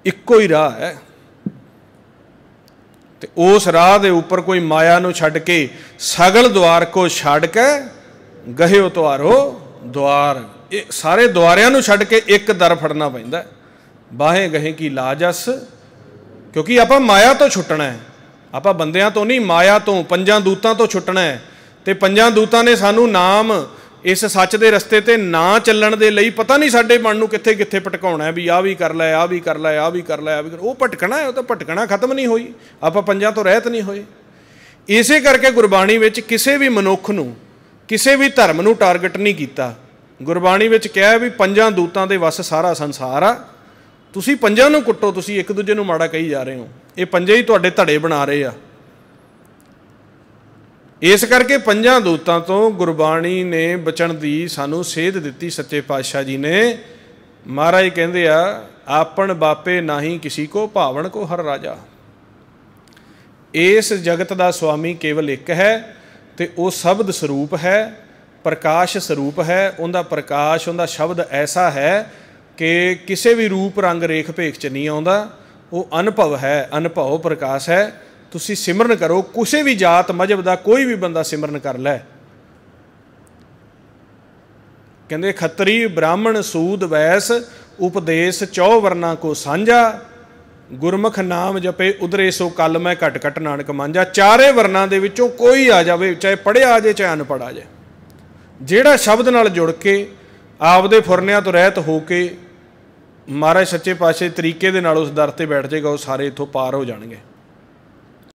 Speaker 1: ਇੱਕੋ ਹੀ ਰਾਹ ਹੈ ਤੇ ਉਸ ਰਾਹ ਦੇ ਉੱਪਰ ਕੋਈ ਮਾਇਆ ਨੂੰ ਛੱਡ ਕੇ ਸਗਲ ਦਵਾਰ ਕੋ ਛੱਡ ਕੇ ਗਹਿਓ ਤਵਾਰੋ ਦਵਾਰ ਇਹ ਸਾਰੇ ਦਵਾਰਿਆਂ ਨੂੰ ਛੱਡ ਕੇ ਇੱਕ ਦਰ ਫੜਨਾ ਪੈਂਦਾ ਬਾਹੇ ਗਹੇ ਕੀ ਲਾਜਸ ਕਿਉਂਕਿ ਆਪਾਂ ਮਾਇਆ ਤੋਂ ਛੁੱਟਣਾ ਹੈ ਆਪਾਂ ਬੰਦਿਆਂ ਤੋਂ ਨਹੀਂ ਮਾਇਆ ਤੋਂ ਪੰਜਾਂ ਦੂਤਾਂ ਤੋਂ ਛੁੱਟਣਾ ਹੈ ਤੇ ਪੰਜਾਂ ਦੂਤਾਂ ਨੇ ਸਾਨੂੰ ਨਾਮ ਇਸ ਸੱਚ ਦੇ ਰਸਤੇ ਤੇ ਨਾ ਚੱਲਣ ਦੇ ਲਈ ਪਤਾ ਨਹੀਂ ਸਾਡੇ ਮਨ ਨੂੰ ਕਿੱਥੇ ਕਿੱਥੇ ਭਟਕਾਉਣਾ ਹੈ ਵੀ ਆਹ ਵੀ ਕਰ ਲੈ ਆਹ ਵੀ ਕਰ ਲੈ ਆਹ ਵੀ ਕਰ ਲੈ ਆਹ ਵੀ ਉਹ ਭਟਕਣਾ ਹੈ ਉਹ ਤਾਂ ਭਟਕਣਾ ਖਤਮ ਨਹੀਂ ਹੋਈ ਆਪਾਂ ਪੰਜਾਂ ਤੋਂ ਰਹਿਤ ਨਹੀਂ ਹੋਏ ਇਸੇ ਕਰਕੇ ਗੁਰਬਾਣੀ ਵਿੱਚ ਕਿਸੇ ਵੀ ਮਨੁੱਖ ਨੂੰ ਕਿਸੇ ਵੀ ਧਰਮ ਨੂੰ ਟਾਰਗੇਟ ਨਹੀਂ ਕੀਤਾ ਗੁਰਬਾਣੀ ਵਿੱਚ ਕਿਹਾ ਵੀ ਪੰਜਾਂ ਦੂਤਾਂ ਦੇ ਵਸ ਸਾਰਾ ਸੰਸਾਰ ਆ ਤੁਸੀਂ ਪੰਜਾਂ ਨੂੰ ਕੁੱਟੋ ਤੁਸੀਂ ਇੱਕ ਦੂਜੇ ਨੂੰ ਮਾੜਾ ਕਹੀ ਜਾ ਰਹੇ ਹੋ ਇਹ ਪੰਜੇ ਹੀ ਤੁਹਾਡੇ ਧੜੇ ਬਣਾ ਰਹੇ ਆ ਇਸ ਕਰਕੇ ਪੰਜਾਂ ਦੂਤਾਂ ਤੋਂ ਗੁਰਬਾਣੀ ਨੇ ਬਚਣ ਦੀ ਸਾਨੂੰ ਸੇਧ ਦਿੱਤੀ ਸੱਚੇ ਪਾਤਸ਼ਾਹ ਜੀ ਨੇ ਮਹਾਰਾਜ ਕਹਿੰਦੇ ਆ ਆਪਣ ਬਾਪੇ ਨਹੀਂ ਕਿਸੇ ਕੋ ਭਾਵਣ ਕੋ ਹਰ ਰਾਜਾ ਇਸ ਜਗਤ ਦਾ ਸੁਆਮੀ ਕੇਵਲ ਇੱਕ ਹੈ ਤੇ ਉਹ ਸ਼ਬਦ ਸਰੂਪ ਹੈ ਪ੍ਰਕਾਸ਼ ਸਰੂਪ ਹੈ ਉਹਦਾ ਪ੍ਰਕਾਸ਼ ਉਹਦਾ ਸ਼ਬਦ ਐਸਾ ਹੈ ਕਿ ਕਿਸੇ ਵੀ ਰੂਪ ਰੰਗ ਰੇਖ ਭੇਖ ਚ ਨਹੀਂ ਆਉਂਦਾ ਉਹ ਅਨੁਭਵ ਹੈ ਅਨੁਭਵ ਪ੍ਰਕਾਸ਼ ਹੈ ਤੁਸੀਂ ਸਿਮਰਨ ਕਰੋ ਕਿਸੇ ਵੀ ਜਾਤ ਮਜਬ ਦਾ ਕੋਈ ਵੀ ਬੰਦਾ ਸਿਮਰਨ ਕਰ ਲੈ ਕਹਿੰਦੇ ਖੱਤਰੀ ਬ੍ਰਾਹਮਣ ਸੂਦ ਵੈਸ ਉਪਦੇਸ਼ ਚੌ ਵਰਨਾ ਕੋ ਸਾਂਝਾ ਗੁਰਮੁਖ ਨਾਮ ਜਪੇ ਉਧਰੇ ਸੋ ਕਲ ਮੈਂ ਘਟ ਘਟ ਨਾਨਕ ਮਾਂਝਾ ਚਾਰੇ ਵਰਨਾ ਦੇ ਵਿੱਚੋਂ ਕੋਈ ਆ ਜਾਵੇ ਚਾਹੇ ਪੜਿਆ ਆ ਜਾਏ ਚਾਹੇ ਅਨਪੜ ਆ ਜਾਏ ਜਿਹੜਾ ਸ਼ਬਦ ਨਾਲ ਜੁੜ ਕੇ ਆਪਦੇ ਫੁਰਨਿਆਂ ਤੋਂ ਰਹਿਤ ਹੋ ਕੇ ਮਹਾਰਾਜ ਸੱਚੇ ਪਾਸ਼ੇ ਤਰੀਕੇ ਦੇ ਨਾਲ ਉਸ ਦਰ ਤੇ ਬੈਠ ਜਾਏਗਾ ਉਹ ਸਾਰੇ ਇਥੋਂ ਪਾਰ ਹੋ ਜਾਣਗੇ